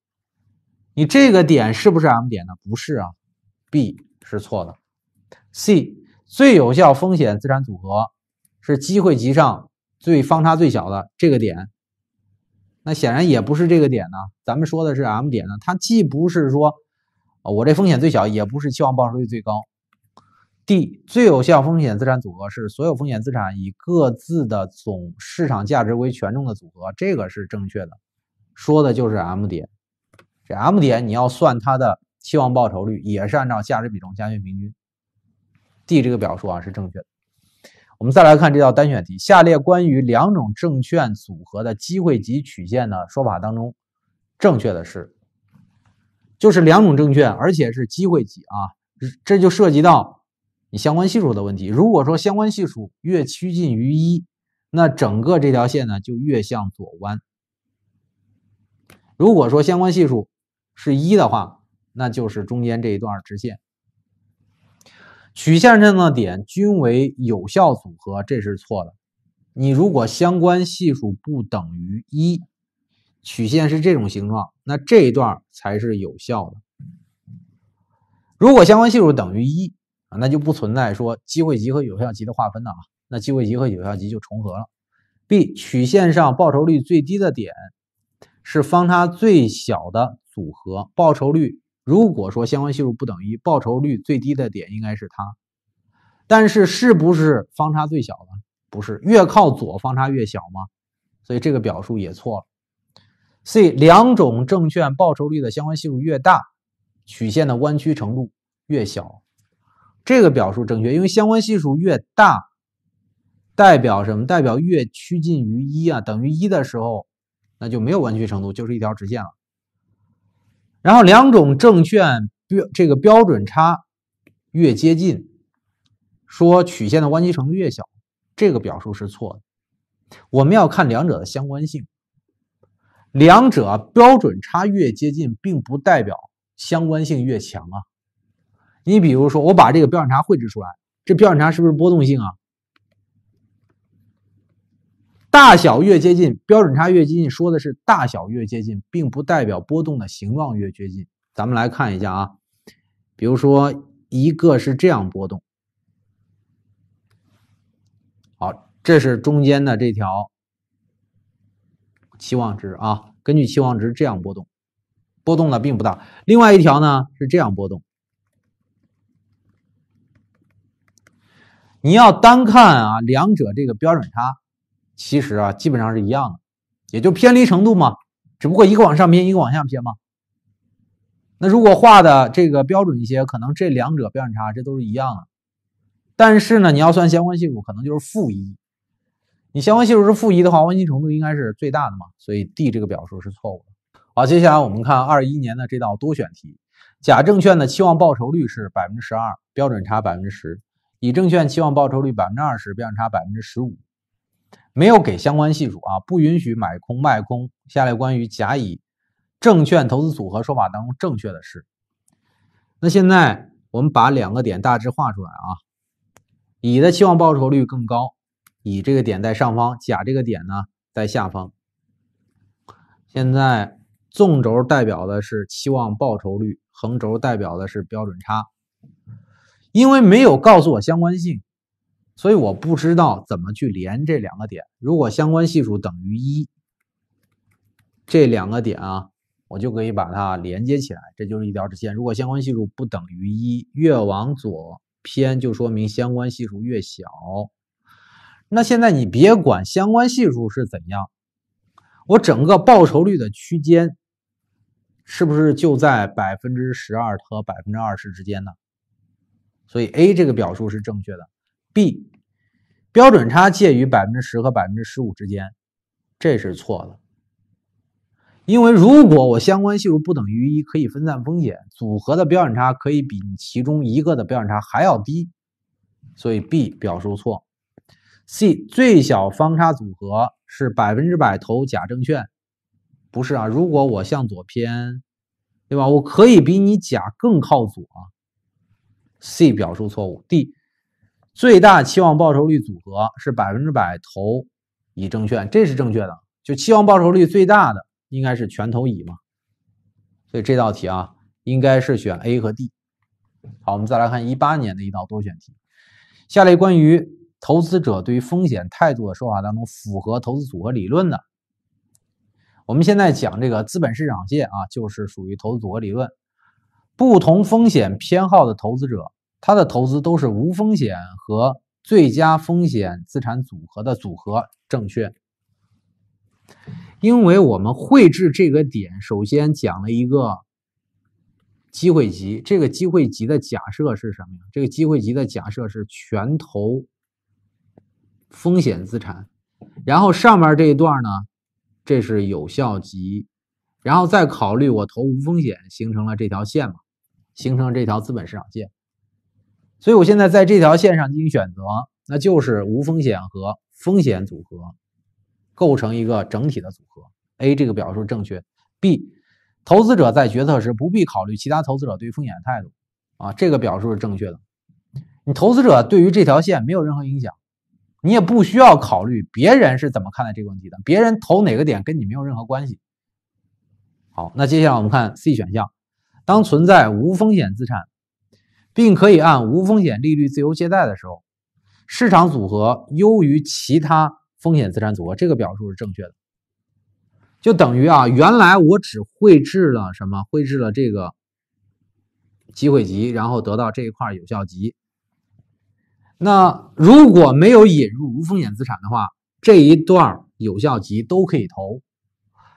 你这个点是不是 M 点呢？不是啊，B 是错的。C 最有效风险资产组合是机会集上最方差最小的这个点，那显然也不是这个点呢。咱们说的是 M 点呢，它既不是说啊我这风险最小，也不是期望报酬率最高。D 最有效风险资产组合是所有风险资产以各自的总市场价值为权重的组合，这个是正确的，说的就是 M 点。这 M 点你要算它的期望报酬率，也是按照价值比重加权平均。D 这个表述啊是正确的。我们再来看这道单选题，下列关于两种证券组合的机会及曲线的说法当中，正确的是，就是两种证券，而且是机会级啊，这就涉及到。你相关系数的问题，如果说相关系数越趋近于一，那整个这条线呢就越向左弯。如果说相关系数是一的话，那就是中间这一段直线。曲线上的点均为有效组合，这是错的。你如果相关系数不等于一，曲线是这种形状，那这一段才是有效的。如果相关系数等于一。那就不存在说机会级和有效级的划分了啊，那机会级和有效级就重合了。B 曲线上报酬率最低的点是方差最小的组合，报酬率如果说相关系数不等于，报酬率最低的点应该是它，但是是不是方差最小的？不是，越靠左方差越小吗？所以这个表述也错了。C 两种证券报酬率的相关系数越大，曲线的弯曲程度越小。这个表述正确，因为相关系数越大，代表什么？代表越趋近于一啊，等于一的时候，那就没有弯曲程度，就是一条直线了。然后两种证券标这个标准差越接近，说曲线的弯曲程度越小，这个表述是错的。我们要看两者的相关性，两者标准差越接近，并不代表相关性越强啊。你比如说，我把这个标准差绘制出来，这标准差是不是波动性啊？大小越接近，标准差越接近，说的是大小越接近，并不代表波动的形状越接近。咱们来看一下啊，比如说一个是这样波动，好，这是中间的这条期望值啊，根据期望值这样波动，波动的并不大。另外一条呢是这样波动。你要单看啊，两者这个标准差，其实啊基本上是一样的，也就偏离程度嘛，只不过一个往上偏，一个往下偏嘛。那如果画的这个标准一些，可能这两者标准差这都是一样的。但是呢，你要算相关系数，可能就是负一。你相关系数是负一的话，弯曲程度应该是最大的嘛，所以 D 这个表述是错误的。好，接下来我们看二一年的这道多选题：甲证券的期望报酬率是百分之十二，标准差百分之十。乙证券期望报酬率百分之二十，变差百分之十五，没有给相关系数啊，不允许买空卖空。下列关于甲乙证券投资组合说法当中正确的是？那现在我们把两个点大致画出来啊，乙的期望报酬率更高，乙这个点在上方，甲这个点呢在下方。现在纵轴代表的是期望报酬率，横轴代表的是标准差。因为没有告诉我相关性，所以我不知道怎么去连这两个点。如果相关系数等于一，这两个点啊，我就可以把它连接起来，这就是一条直线。如果相关系数不等于一，越往左偏就说明相关系数越小。那现在你别管相关系数是怎样，我整个报酬率的区间是不是就在百分之十二和百分之二十之间呢？所以 A 这个表述是正确的。B 标准差介于百分之十和百分之十五之间，这是错的。因为如果我相关系数不等于一，可以分散风险，组合的标准差可以比其中一个的标准差还要低。所以 B 表述错。C 最小方差组合是百分之百投假证券，不是啊？如果我向左偏，对吧？我可以比你甲更靠左。C 表述错误，D 最大期望报酬率组合是百分之百投乙证券，这是正确的。就期望报酬率最大的应该是全投乙嘛，所以这道题啊应该是选 A 和 D。好，我们再来看一八年的一道多选题，下列关于投资者对于风险态度的说法当中符合投资组合理论的，我们现在讲这个资本市场界啊就是属于投资组合理论。不同风险偏好的投资者，他的投资都是无风险和最佳风险资产组合的组合，正确。因为我们绘制这个点，首先讲了一个机会级。这个机会级的假设是什么？这个机会级的假设是全投风险资产，然后上面这一段呢，这是有效级。然后再考虑我投无风险，形成了这条线嘛。形成这条资本市场线，所以我现在在这条线上进行选择，那就是无风险和风险组合构成一个整体的组合。A 这个表述正确。B 投资者在决策时不必考虑其他投资者对风险的态度，啊，这个表述是正确的。你投资者对于这条线没有任何影响，你也不需要考虑别人是怎么看待这个问题的，别人投哪个点跟你没有任何关系。好，那接下来我们看 C 选项。当存在无风险资产，并可以按无风险利率自由借贷的时候，市场组合优于其他风险资产组合，这个表述是正确的。就等于啊，原来我只绘制了什么？绘制了这个机会集，然后得到这一块有效集。那如果没有引入无风险资产的话，这一段有效集都可以投。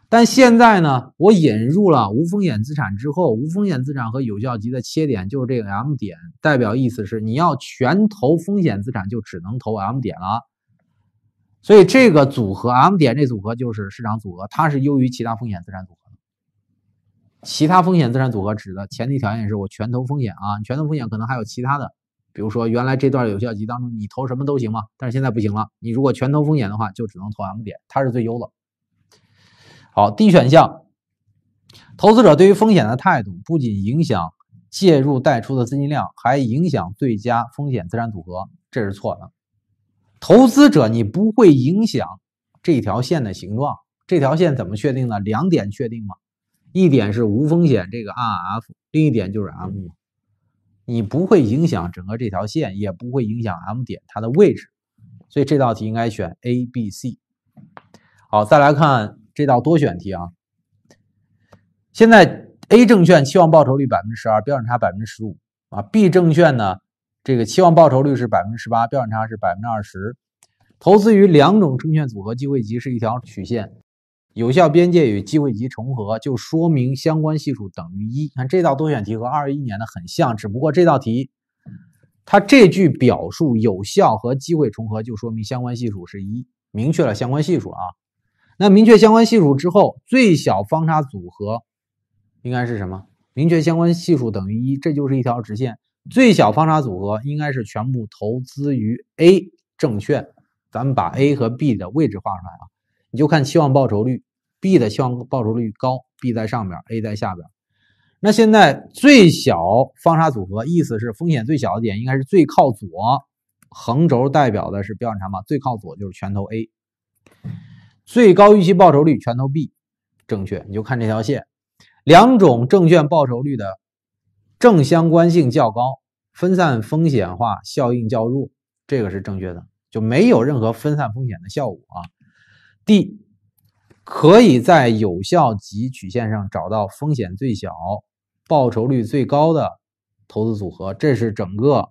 但现在呢，我引入了无风险资产之后，无风险资产和有效集的切点就是这个 M 点，代表意思是你要全投风险资产，就只能投 M 点了。所以这个组合 M 点这组合就是市场组合，它是优于其他风险资产组合。其他风险资产组合指的前提条件是我全投风险啊，全投风险可能还有其他的，比如说原来这段有效集当中你投什么都行嘛，但是现在不行了，你如果全投风险的话，就只能投 M 点，它是最优的。好，D 选项，投资者对于风险的态度不仅影响介入贷出的资金量，还影响最佳风险资产组合，这是错的。投资者你不会影响这条线的形状，这条线怎么确定呢？两点确定嘛，一点是无风险这个 Rf，另一点就是 M，你不会影响整个这条线，也不会影响 M 点它的位置，所以这道题应该选 A、B、C。好，再来看。这道多选题啊，现在 A 证券期望报酬率百分之十二，标准差百分之十五啊。B 证券呢，这个期望报酬率是百分之十八，标准差是百分之二十。投资于两种证券组合机会级是一条曲线，有效边界与机会级重合，就说明相关系数等于一。看这道多选题和二一年的很像，只不过这道题它这句表述“有效和机会重合”就说明相关系数是一，明确了相关系数啊。那明确相关系数之后，最小方差组合应该是什么？明确相关系数等于一，这就是一条直线。最小方差组合应该是全部投资于 A 证券。咱们把 A 和 B 的位置画出来啊，你就看期望报酬率，B 的期望报酬率高，B 在上边 a 在下边。那现在最小方差组合意思是风险最小的点应该是最靠左，横轴代表的是标准差嘛？最靠左就是全投 A。最高预期报酬率全都 B 正确，你就看这条线，两种证券报酬率的正相关性较高，分散风险化效应较弱，这个是正确的，就没有任何分散风险的效果啊。D 可以在有效级曲线上找到风险最小、报酬率最高的投资组合，这是整个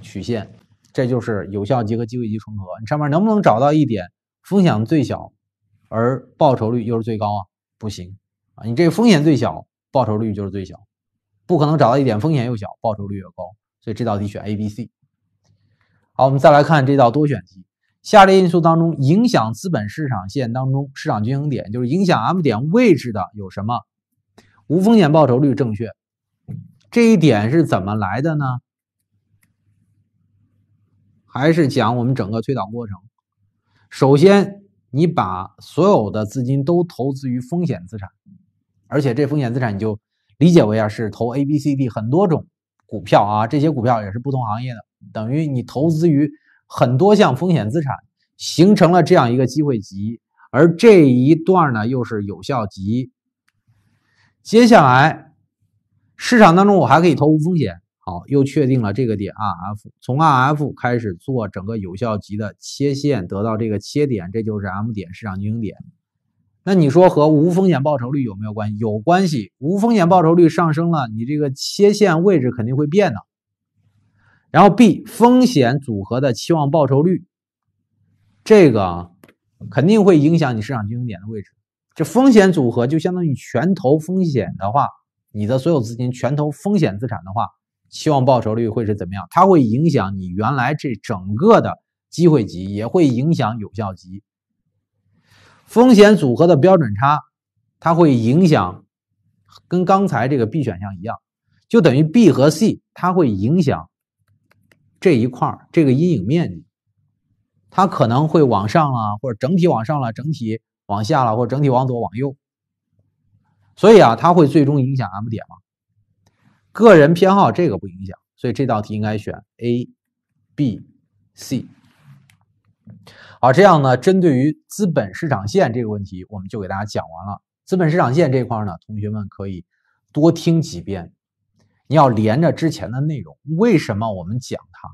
曲线，这就是有效级和机会级重合。你上面能不能找到一点？风险最小，而报酬率又是最高啊？不行，啊，你这风险最小，报酬率就是最小，不可能找到一点风险又小，报酬率又高。所以这道题选 A、B、C。好，我们再来看这道多选题：下列因素当中，影响资本市场线当中市场均衡点，就是影响 M 点位置的有什么？无风险报酬率正确，这一点是怎么来的呢？还是讲我们整个推导过程？首先，你把所有的资金都投资于风险资产，而且这风险资产你就理解为啊是投 A、B、C、D 很多种股票啊，这些股票也是不同行业的，等于你投资于很多项风险资产，形成了这样一个机会集。而这一段呢又是有效集。接下来，市场当中我还可以投无风险。好，又确定了这个点 r f 从 R F 开始做整个有效级的切线，得到这个切点，这就是 M 点市场经营点。那你说和无风险报酬率有没有关系？有关系，无风险报酬率上升了，你这个切线位置肯定会变的。然后 B 风险组合的期望报酬率，这个肯定会影响你市场经营点的位置。这风险组合就相当于全投风险的话，你的所有资金全投风险资产的话。期望报酬率会是怎么样？它会影响你原来这整个的机会集，也会影响有效集。风险组合的标准差，它会影响，跟刚才这个 B 选项一样，就等于 B 和 C，它会影响这一块这个阴影面积，它可能会往上了，或者整体往上了，整体往下了，或者整体往左往右。所以啊，它会最终影响 M 点吗？个人偏好这个不影响，所以这道题应该选 A、B、C。好，这样呢，针对于资本市场线这个问题，我们就给大家讲完了。资本市场线这块呢，同学们可以多听几遍。你要连着之前的内容，为什么我们讲它？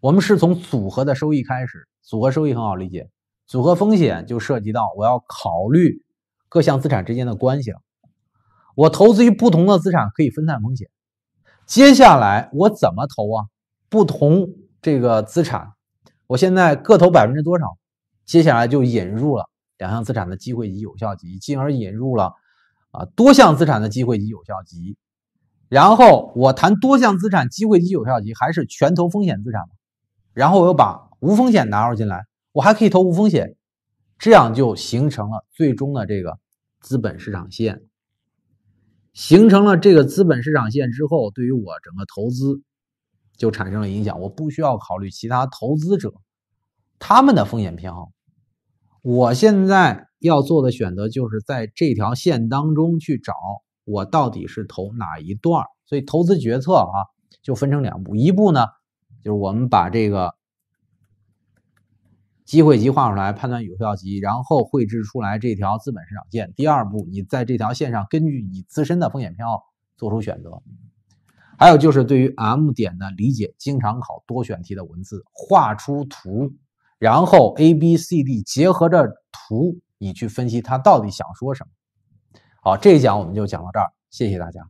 我们是从组合的收益开始，组合收益很好理解，组合风险就涉及到我要考虑各项资产之间的关系了。我投资于不同的资产可以分散风险。接下来我怎么投啊？不同这个资产，我现在各投百分之多少？接下来就引入了两项资产的机会及有效级，进而引入了啊多项资产的机会及有效级。然后我谈多项资产机会及有效级，还是全投风险资产嘛？然后我又把无风险纳入进来，我还可以投无风险，这样就形成了最终的这个资本市场线。形成了这个资本市场线之后，对于我整个投资就产生了影响。我不需要考虑其他投资者他们的风险偏好，我现在要做的选择就是在这条线当中去找我到底是投哪一段所以投资决策啊，就分成两步：一步呢，就是我们把这个。机会级画出来，判断有效级，然后绘制出来这条资本市场线。第二步，你在这条线上根据你自身的风险偏好做出选择。还有就是对于 M 点的理解，经常考多选题的文字，画出图，然后 A、B、C、D 结合着图，你去分析他到底想说什么。好，这一讲我们就讲到这儿，谢谢大家。